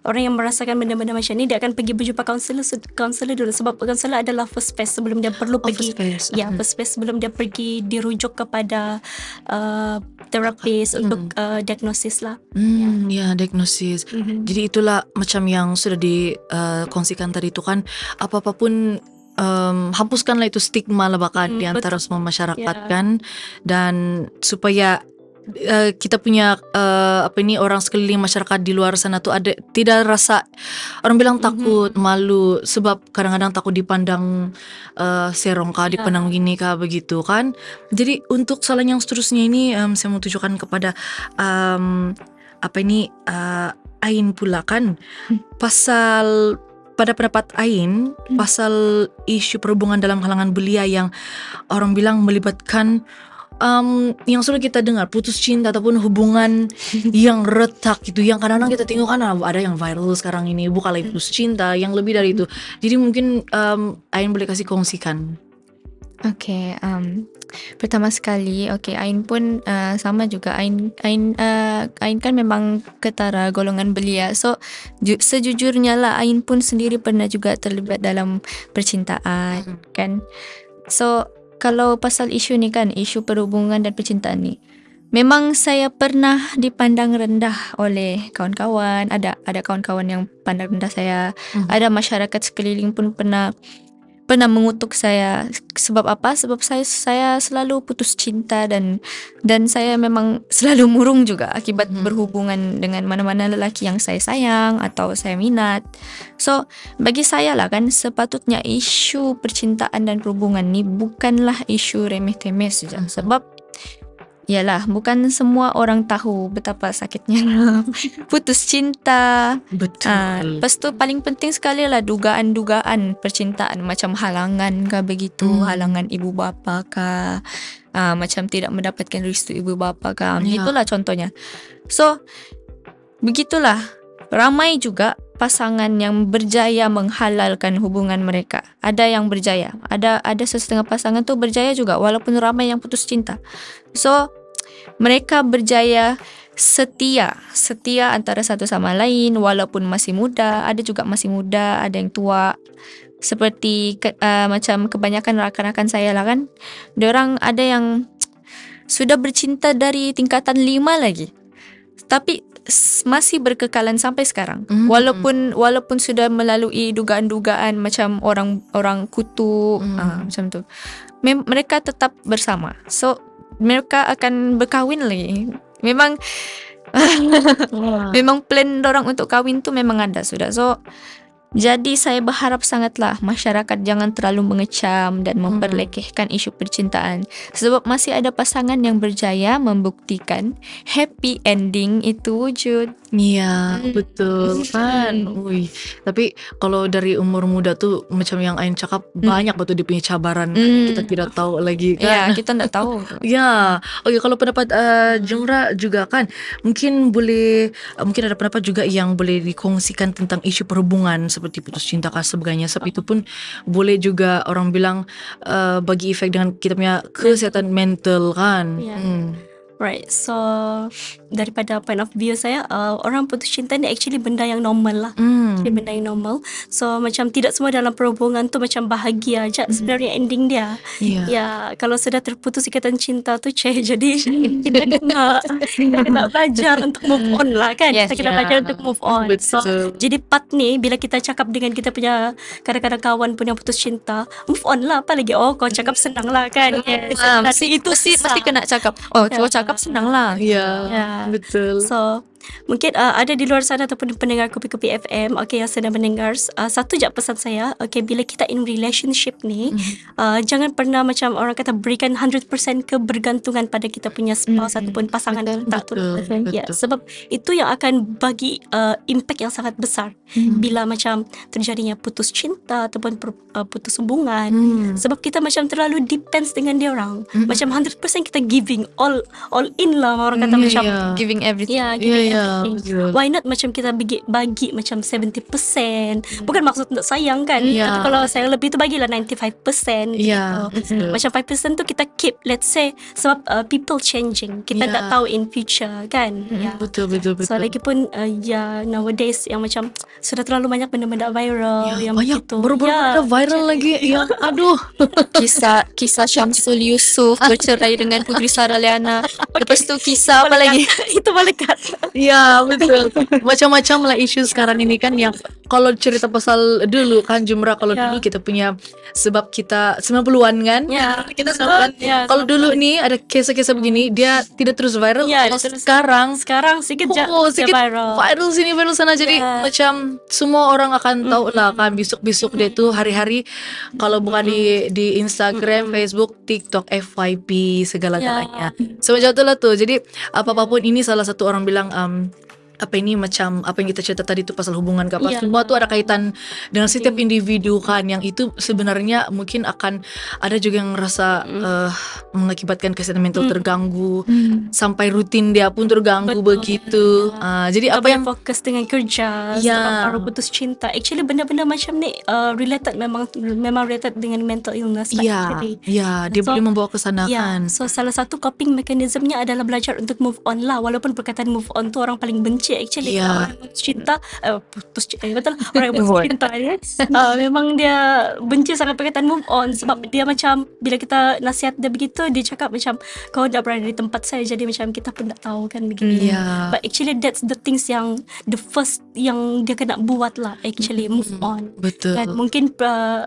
orang yang merasakan benda-benda macam ni dia akan pergi berjumpa counselor counselor dulu sebab counselor adalah first space sebelum dia perlu oh, pergi. Ya, hmm. first, yeah, mm-hmm. first space sebelum dia pergi dirujuk kepada uh, terapis mm. untuk uh, diagnosis lah. Mm, ya, yeah. yeah, diagnosis. Mm-hmm. Jadi itulah macam macam yang sudah dikongsikan eh, uh, tadi itu kan apa apapun um, hapuskanlah itu stigma lah bahkan hmm, di antara semua masyarakat yeah. kan dan supaya Uh, kita punya uh, apa ini orang sekeliling masyarakat di luar sana tuh ada tidak rasa orang bilang hmm, takut mm -hmm. malu sebab kadang-kadang takut dipandang uh, serong kah yeah. dipandang gini kah begitu kan jadi untuk soalan yang seterusnya ini um, saya mau tunjukkan kepada um, apa ini Ain pula kan hmm. pasal pada pendapat Ain hmm. pasal isu perhubungan dalam kalangan belia yang orang bilang melibatkan um, yang selalu kita dengar putus cinta ataupun hubungan *laughs* yang retak gitu yang kadang-kadang kita tengok kan ah, ada yang viral sekarang ini bukan lagi putus cinta yang lebih dari itu hmm. jadi mungkin um, Ain boleh kasih kongsikan Okay, um, pertama sekali, okay, Ain pun uh, sama juga. Ain, Ain, uh, Ain kan memang ketara golongan belia. So, sejujurnya lah, Ain pun sendiri pernah juga terlibat dalam percintaan, mm-hmm. kan? So, kalau pasal isu ni kan, isu perhubungan dan percintaan ni, memang saya pernah dipandang rendah oleh kawan-kawan. Ada, ada kawan-kawan yang pandang rendah saya. Mm-hmm. Ada masyarakat sekeliling pun pernah pernah mengutuk saya sebab apa sebab saya saya selalu putus cinta dan dan saya memang selalu murung juga akibat hmm. berhubungan dengan mana-mana lelaki yang saya sayang atau saya minat so bagi saya lah kan sepatutnya isu percintaan dan perhubungan ni bukanlah isu remeh temeh saja hmm. sebab Yalah, bukan semua orang tahu betapa sakitnya *laughs* putus cinta. Betul. Ha, lepas tu paling penting sekali lah dugaan-dugaan percintaan macam halangan kah begitu, hmm. halangan ibu bapa kah, ha, macam tidak mendapatkan restu ibu bapa kah. Ya. Itulah contohnya. So, begitulah. Ramai juga pasangan yang berjaya menghalalkan hubungan mereka. Ada yang berjaya. Ada ada sesetengah pasangan tu berjaya juga walaupun ramai yang putus cinta. So, mereka berjaya setia setia antara satu sama lain walaupun masih muda ada juga masih muda ada yang tua seperti uh, macam kebanyakan rakan-rakan saya lah kan orang ada yang sudah bercinta dari tingkatan lima lagi tapi masih berkekalan sampai sekarang mm-hmm. walaupun walaupun sudah melalui dugaan-dugaan macam orang orang kutu mm-hmm. uh, ah, macam tu mereka tetap bersama so mereka akan berkahwin lagi. Memang *laughs* memang plan orang untuk kahwin tu memang ada sudah. So Jadi saya berharap sangatlah masyarakat jangan terlalu mengecam dan hmm. memperlekehkan isu percintaan sebab masih ada pasangan yang berjaya membuktikan happy ending itu wujud. Iya, hmm. betul kan. Hmm. Wih, tapi kalau dari umur muda tuh macam yang Ain cakap hmm. banyak betul dia punya cabaran. Hmm. Kita tidak tahu lagi iya, kan. *laughs* *laughs* Iya, kita tidak tahu. Iya. Oke, kalau pendapat uh, eh, Jumra juga kan mungkin boleh mungkin ada pendapat juga yang boleh dikongsikan tentang isu perhubungan seperti putus cinta kah sebagainya sebab itu pun boleh juga orang bilang uh, bagi efek dengan kita punya kesehatan mental kan yeah. hmm. Right, so daripada point of view saya, uh, orang putus cinta ni actually benda yang normal lah. Mm. Actually benda yang normal. So macam tidak semua dalam perhubungan tu macam bahagia aja mm. sebenarnya ending dia. Yeah. Ya, kalau sudah terputus ikatan cinta tu ceh *laughs* jadi hmm. *laughs* kita kena, *laughs* kita kena belajar untuk move hmm. on lah kan. Yes, kita kena yeah. belajar untuk move on. Betul. So, jadi part ni bila kita cakap dengan kita punya kadang-kadang kawan pun yang putus cinta, move on lah Apa lagi oh kau cakap senang lah kan. Yes. Yeah. Mesti, itu mesti, mesti kena cakap. Oh, yeah. cakap cakap senang lah. Ya, yeah, yeah. betul. So, Mungkin uh, ada di luar sana ataupun pendengar kopi-kopi FM okay, yang sedang mendengar. Uh, satu je pesan saya. Okay, bila kita in relationship ni, mm uh, jangan pernah macam orang kata berikan 100% kebergantungan pada kita punya spouse mm-hmm. ataupun pasangan. Betul, betul, betul. Yeah, sebab itu yang akan bagi uh, impact yang sangat besar. mm Bila macam terjadinya putus cinta ataupun per, uh, putus hubungan. mm Sebab kita macam terlalu depends dengan dia orang. Mm-hmm. Macam 100% kita giving all all in lah orang kata mm ya, macam. Yeah. Giving everything. Yeah, giving yeah, yeah yeah, ya, Why not macam kita bagi, bagi macam 70% mm. Bukan maksud untuk sayang kan yeah. Tapi kalau sayang lebih tu bagilah 95% yeah, gitu. Yeah. Ya, macam 5% tu kita keep let's say Sebab uh, people changing Kita yeah. tak tahu in future kan Betul-betul ya. betul. So lagi pun uh, ya yeah, nowadays yang macam Sudah terlalu banyak benda-benda viral yeah, yang Banyak baru-baru yeah. ada viral lagi yang, Aduh *laughs* Kisah kisah Syamsul Yusuf bercerai dengan Putri Sarah Liana okay. Lepas tu kisah apa lagi? *laughs* Itu melekat *laughs* Iya betul. Macam-macam lah isu sekarang ini kan yang kalau cerita pasal dulu kan Jumra kalau ya. dulu kita punya sebab kita 90-an kan. Ya, kita 90 Ya, kalau dulu nih ada kisah-kisah begini dia tidak terus viral. Ya, kalau terus, sekarang sekarang sedikit oh, sedikit ya viral. Viral sini viral sana jadi ya. macam semua orang akan tahu mm -hmm. lah kan bisuk-bisuk mm -hmm. dia tuh hari-hari kalau bukan mm -hmm. di di Instagram, Facebook, TikTok, FYP segala-galanya. Iya. Ya. jatuh lah tuh. Jadi apa apapun ini salah satu orang bilang um, um, apa ini macam apa yang kita cerita tadi itu pasal hubungan gak apa yeah. semua tuh ada kaitan dengan setiap yeah. individu kan yang itu sebenarnya mungkin akan ada juga yang rasa mm. uh, mengakibatkan kesehatan mental mm. terganggu mm. sampai rutin dia pun terganggu Betul, begitu yeah. uh, jadi Tapi apa yang fokus dengan kerja yeah. atau putus cinta actually benda-benda macam ni uh, related memang memang related dengan mental illness ya ya dia boleh membawa ke sana yeah. kan so salah satu coping mekanismenya adalah belajar untuk move on lah walaupun perkataan move on tu orang paling benci benci actually yeah. orang yang putus cinta uh, eh, putus cinta eh, betul *laughs* orang yang putus cinta dia uh, memang dia benci sangat perkataan move on sebab dia macam bila kita nasihat dia begitu dia cakap macam kau dah berada di tempat saya jadi macam kita pun tak tahu kan begini yeah. but actually that's the things yang the first yang dia kena buat lah actually move on betul dan mungkin uh,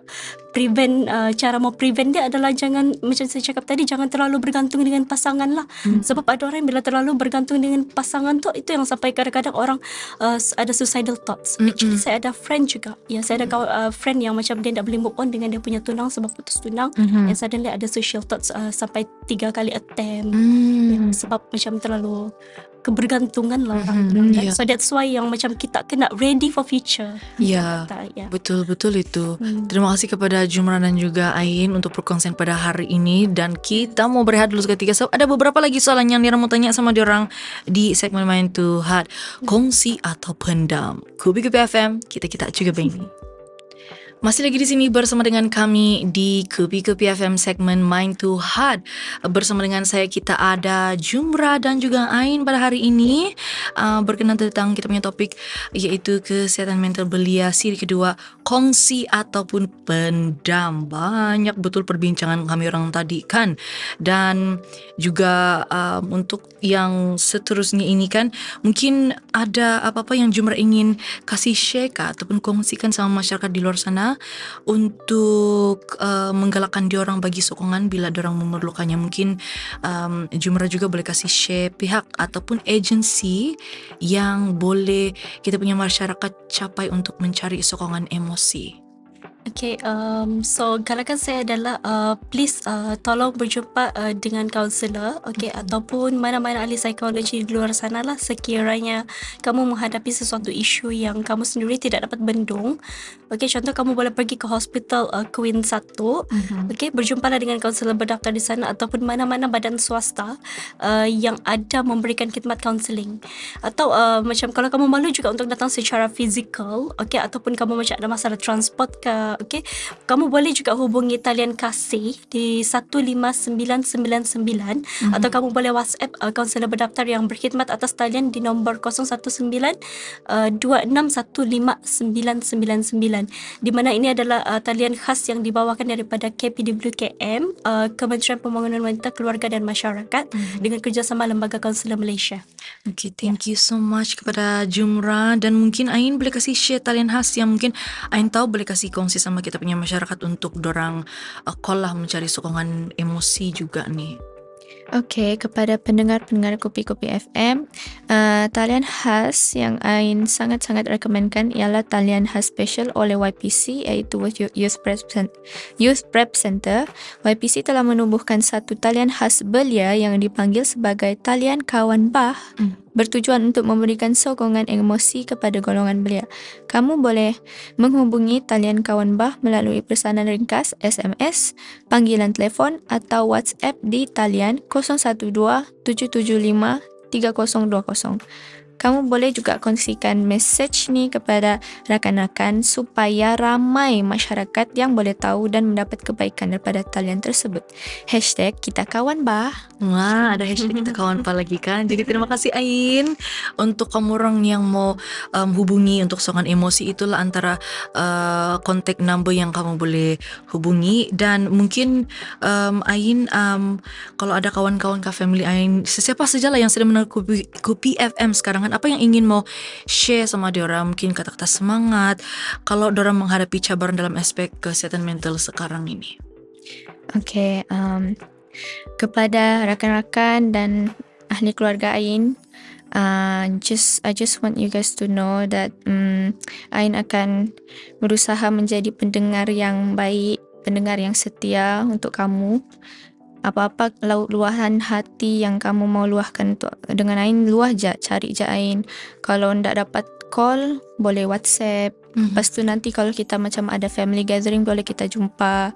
prevent uh, cara mau prevent dia adalah jangan macam saya cakap tadi jangan terlalu bergantung dengan pasangan lah hmm. sebab ada orang yang bila terlalu bergantung dengan pasangan tu itu yang sampai kadang-kadang orang uh, ada suicidal thoughts hmm. actually hmm. saya ada friend juga ya saya ada hmm. kawan, uh, friend yang macam dia tidak boleh on dengan dia punya tunang sebab putus tunang hmm. and suddenly ada social thoughts uh, sampai tiga kali attempt hmm. ya, sebab macam terlalu kebergantungan lah orang mm-hmm. kan? yeah. so that's why yang macam kita kena ready for future ya yeah. betul-betul itu mm. terima kasih kepada Jumran dan juga Ain untuk perkonsen pada hari ini dan kita mau berehat dulu seketika so, ada beberapa lagi soalan yang Nira mau tanya sama orang di segmen main tu hat kongsi atau pendam Kubi Kubi FM kita-kita juga begini. mm-hmm. Masih lagi di sini bersama dengan kami di Kepi Kepi FM segmen Mind to Heart. Bersama dengan saya kita ada Jumra dan juga Ain pada hari ini uh, berkenan tentang kita punya topik yaitu kesehatan mental belia siri kedua kongsi ataupun pendam. Banyak betul perbincangan kami orang tadi kan. Dan juga uh, untuk yang seterusnya ini kan mungkin ada apa-apa yang Jumra ingin kasih share ataupun kongsikan sama masyarakat di luar sana untuk uh, menggalakkan diorang bagi sokongan bila diorang memerlukannya mungkin um, Jumrah juga boleh kasih share pihak ataupun agensi yang boleh kita punya masyarakat capai untuk mencari sokongan emosi Okay, um, so galakan saya adalah uh, please uh, tolong berjumpa uh, dengan kaunselor okay, mm-hmm. ataupun mana-mana ahli psikologi di luar sana lah sekiranya kamu menghadapi sesuatu isu yang kamu sendiri tidak dapat bendung. Okay, contoh kamu boleh pergi ke hospital uh, Queen 1, mm-hmm. okay, berjumpalah dengan kaunselor berdaftar di sana ataupun mana-mana badan swasta uh, yang ada memberikan khidmat kaunseling. Atau uh, macam kalau kamu malu juga untuk datang secara fizikal, okay, ataupun kamu macam ada masalah transport ke okay? Kamu boleh juga hubungi talian kasih di 15999 uh-huh. Mhm. atau kamu boleh WhatsApp uh, kaunselor berdaftar yang berkhidmat atas talian di nombor 019 uh, 2615999 di mana ini adalah uh, talian khas yang dibawakan daripada KPWKM uh, Kementerian Pembangunan Wanita Keluarga dan Masyarakat uh-huh. dengan kerjasama Lembaga Kaunselor Malaysia. Okay, thank yeah. you so much kepada Jumrah dan mungkin Ain boleh kasih share talian khas yang mungkin Ain tahu boleh kasih kongsi sama kita punya masyarakat untuk dorang uh, call lah mencari sokongan emosi juga nih. Oke, okay, kepada pendengar-pendengar Kopi Kopi FM, Ah, talian khas yang Ain sangat-sangat rekomenkan ialah talian khas special oleh YPC iaitu Youth Prep, Youth Prep Center. YPC telah menubuhkan satu talian khas belia yang dipanggil sebagai talian kawan bah hmm. bertujuan untuk memberikan sokongan emosi kepada golongan belia. Kamu boleh menghubungi talian kawan bah melalui pesanan ringkas SMS, panggilan telefon atau WhatsApp di talian 012 775 3020. Kamu boleh juga kongsikan message nih kepada rakan-rakan supaya ramai masyarakat yang boleh tahu dan mendapat kebaikan daripada talian tersebut. Hashtag kita kawan bah. Wah, ada hashtag kita kawan bah lagi kan. Jadi terima kasih Ain untuk kamu orang yang mau um, hubungi untuk soal emosi itulah antara uh, kontak number yang kamu boleh hubungi dan mungkin um, Ain um, kalau ada kawan-kawan Kak Family Ain sesiapa sajalah yang sedang mendengar Kopi, FM sekarang kan kan apa yang ingin mau share sama Dora mungkin kata-kata semangat kalau Dora menghadapi cabaran dalam aspek kesehatan mental sekarang ini oke okay, um, kepada rakan-rakan dan ahli keluarga Ain uh, just I just want you guys to know that um, Ain akan berusaha menjadi pendengar yang baik pendengar yang setia untuk kamu apa-apa luahan hati yang kamu mau luahkan tu dengan Ain luah je cari je Ain kalau tak dapat call boleh WhatsApp mm-hmm. lepas nanti kalau kita macam ada family gathering boleh kita jumpa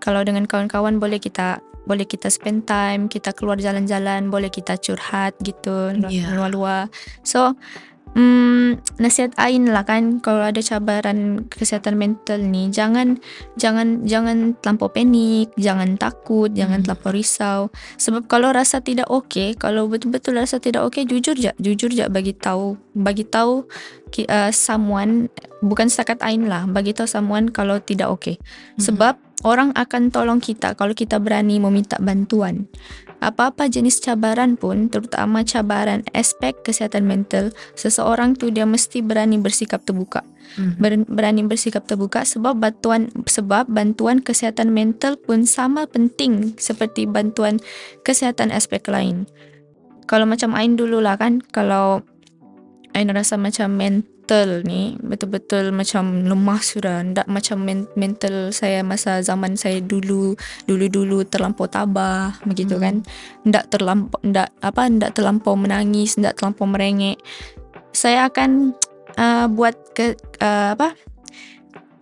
kalau dengan kawan-kawan boleh kita boleh kita spend time kita keluar jalan-jalan boleh kita curhat gitu luah-luah so Hmm, nasihat Ain lah kan kalau ada cabaran kesihatan mental ni jangan jangan jangan terlampau panik jangan takut hmm. jangan terlampau risau sebab kalau rasa tidak okey kalau betul-betul rasa tidak okey jujur ja jujur ja bagi tahu bagi tahu uh, someone bukan setakat Ain lah bagi tahu someone kalau tidak okey hmm. sebab orang akan tolong kita kalau kita berani meminta bantuan apa-apa jenis cabaran pun, terutama cabaran aspek kesihatan mental, seseorang tu dia mesti berani bersikap terbuka. hmm Ber, berani bersikap terbuka sebab bantuan sebab bantuan kesihatan mental pun sama penting seperti bantuan kesihatan aspek lain. Kalau macam Ain dululah kan, kalau Ain rasa macam mental mental ni betul-betul macam lemah sudah tak macam men- mental saya masa zaman saya dulu dulu-dulu terlampau tabah hmm. begitu kan tak terlampau tak apa tak terlampau menangis tak terlampau merengek saya akan uh, buat ke uh, apa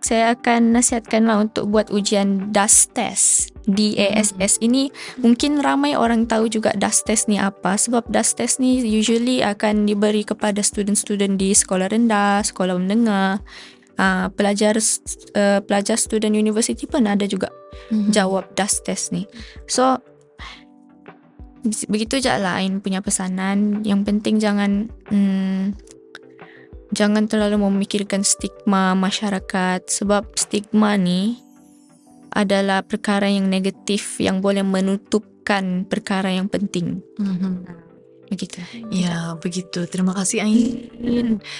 saya akan nasihatkanlah untuk buat ujian DAS test. DASS hmm. ini mungkin ramai orang tahu juga DAS test ni apa sebab DAS test ni usually akan diberi kepada student-student di sekolah rendah, sekolah menengah, uh, pelajar uh, pelajar student university pun ada juga mm-hmm. jawab DAS test ni. So begitu je lah Ain punya pesanan. Yang penting jangan hmm, jangan terlalu memikirkan stigma masyarakat sebab stigma ni adalah perkara yang negatif yang boleh menutupkan perkara yang penting. Mm-hmm. Begitu. Ya, begitu. Terima kasih Ain.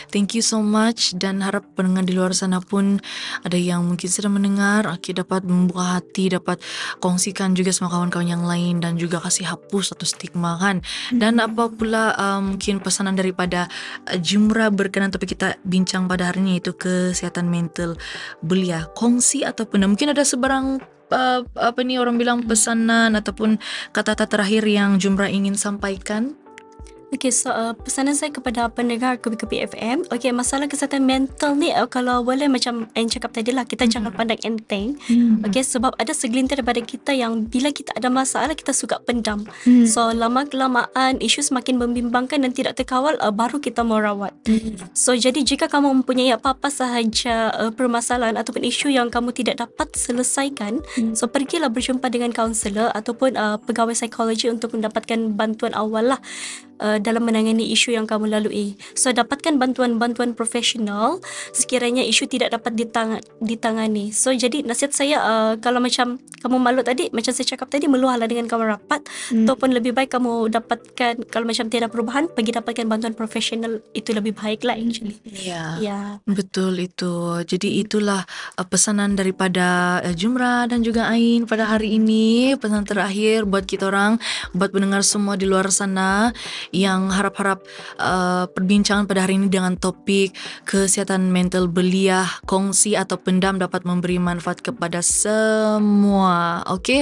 Thank you so much dan harap pendengar di luar sana pun ada yang mungkin sedang mendengar, Aki dapat membuka hati, dapat kongsikan juga sama kawan-kawan yang lain dan juga kasih hapus atau stigma kan. Dan apa pula uh, mungkin pesanan daripada eh, Jumrah berkenan Tapi kita bincang pada hari ini itu kesehatan mental belia. Ya, kongsi ataupun ya. mungkin ada sebarang uh, apa nih orang bilang pesanan ataupun kata-kata terakhir yang Jumrah ingin sampaikan? Okey, so uh, pesanan saya kepada pendengar Kopi-Kopi FM Okey, masalah kesihatan mental ni uh, Kalau boleh macam yang cakap tadi lah Kita mm-hmm. jangan hmm. pandang enteng mm-hmm. Okay, sebab ada segelintir daripada kita Yang bila kita ada masalah Kita suka pendam mm-hmm. So, lama-kelamaan Isu semakin membimbangkan Dan tidak terkawal uh, Baru kita merawat mm-hmm. So, jadi jika kamu mempunyai Apa-apa sahaja uh, permasalahan Ataupun isu yang kamu tidak dapat selesaikan mm-hmm. So, pergilah berjumpa dengan kaunselor Ataupun uh, pegawai psikologi Untuk mendapatkan bantuan awal lah Uh, dalam menangani isu yang kamu lalui. So dapatkan bantuan-bantuan profesional sekiranya isu tidak dapat ditang- ditangani. So jadi nasihat saya uh, kalau macam kamu malu tadi macam saya cakap tadi meluahlah dengan kamu rapat hmm. ataupun lebih baik kamu dapatkan kalau macam tiada perubahan pergi dapatkan bantuan profesional itu lebih baiklah actually. Ya. Yeah. Yeah. Betul itu. Jadi itulah uh, pesanan daripada uh, Jumrah dan juga Ain pada hari ini pesan terakhir buat kita orang buat pendengar semua di luar sana yang harap-harap uh, perbincangan pada hari ini dengan topik kesehatan mental belia kongsi atau pendam dapat memberi manfaat kepada semua. Oke. Okay?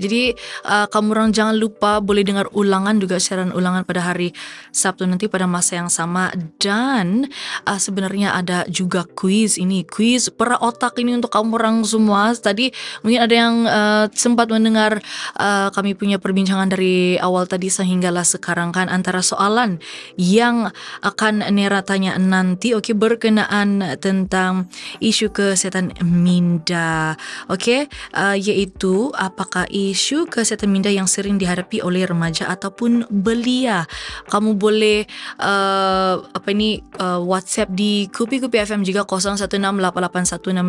Jadi uh, kamu orang jangan lupa boleh dengar ulangan juga siaran ulangan pada hari Sabtu nanti pada masa yang sama dan uh, sebenarnya ada juga quiz ini, quiz para otak ini untuk kamu orang semua. Tadi mungkin ada yang uh, sempat mendengar uh, kami punya perbincangan dari awal tadi sehinggalah sekarang kan antara soalan yang akan Nera tanya nanti oke okay, berkenaan tentang isu kesehatan minda oke okay? uh, eh, yaitu apakah isu kesehatan minda yang sering dihadapi oleh remaja ataupun belia kamu boleh uh, apa ini uh, WhatsApp di Kupi Kupi FM juga 0168816666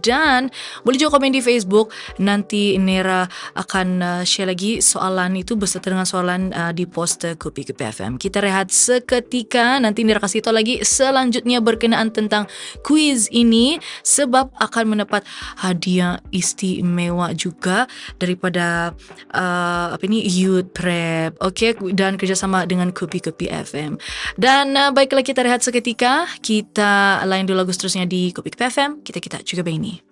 dan boleh juga komen di Facebook nanti Nera akan uh, share lagi soalan itu beserta dengan soalan uh, di post Roster Kupi Kupi FM. Kita rehat seketika. Nanti Mira kasih tau lagi selanjutnya berkenaan tentang quiz ini. Sebab akan mendapat hadiah istimewa juga daripada uh, apa ini Youth Prep. Oke, okay? dan kerjasama dengan Kupi Kupi FM. Dan uh, baiklah kita rehat seketika. Kita lain dulu lagu seterusnya di Kupi Kupi FM. Kita-kita juga begini. ini.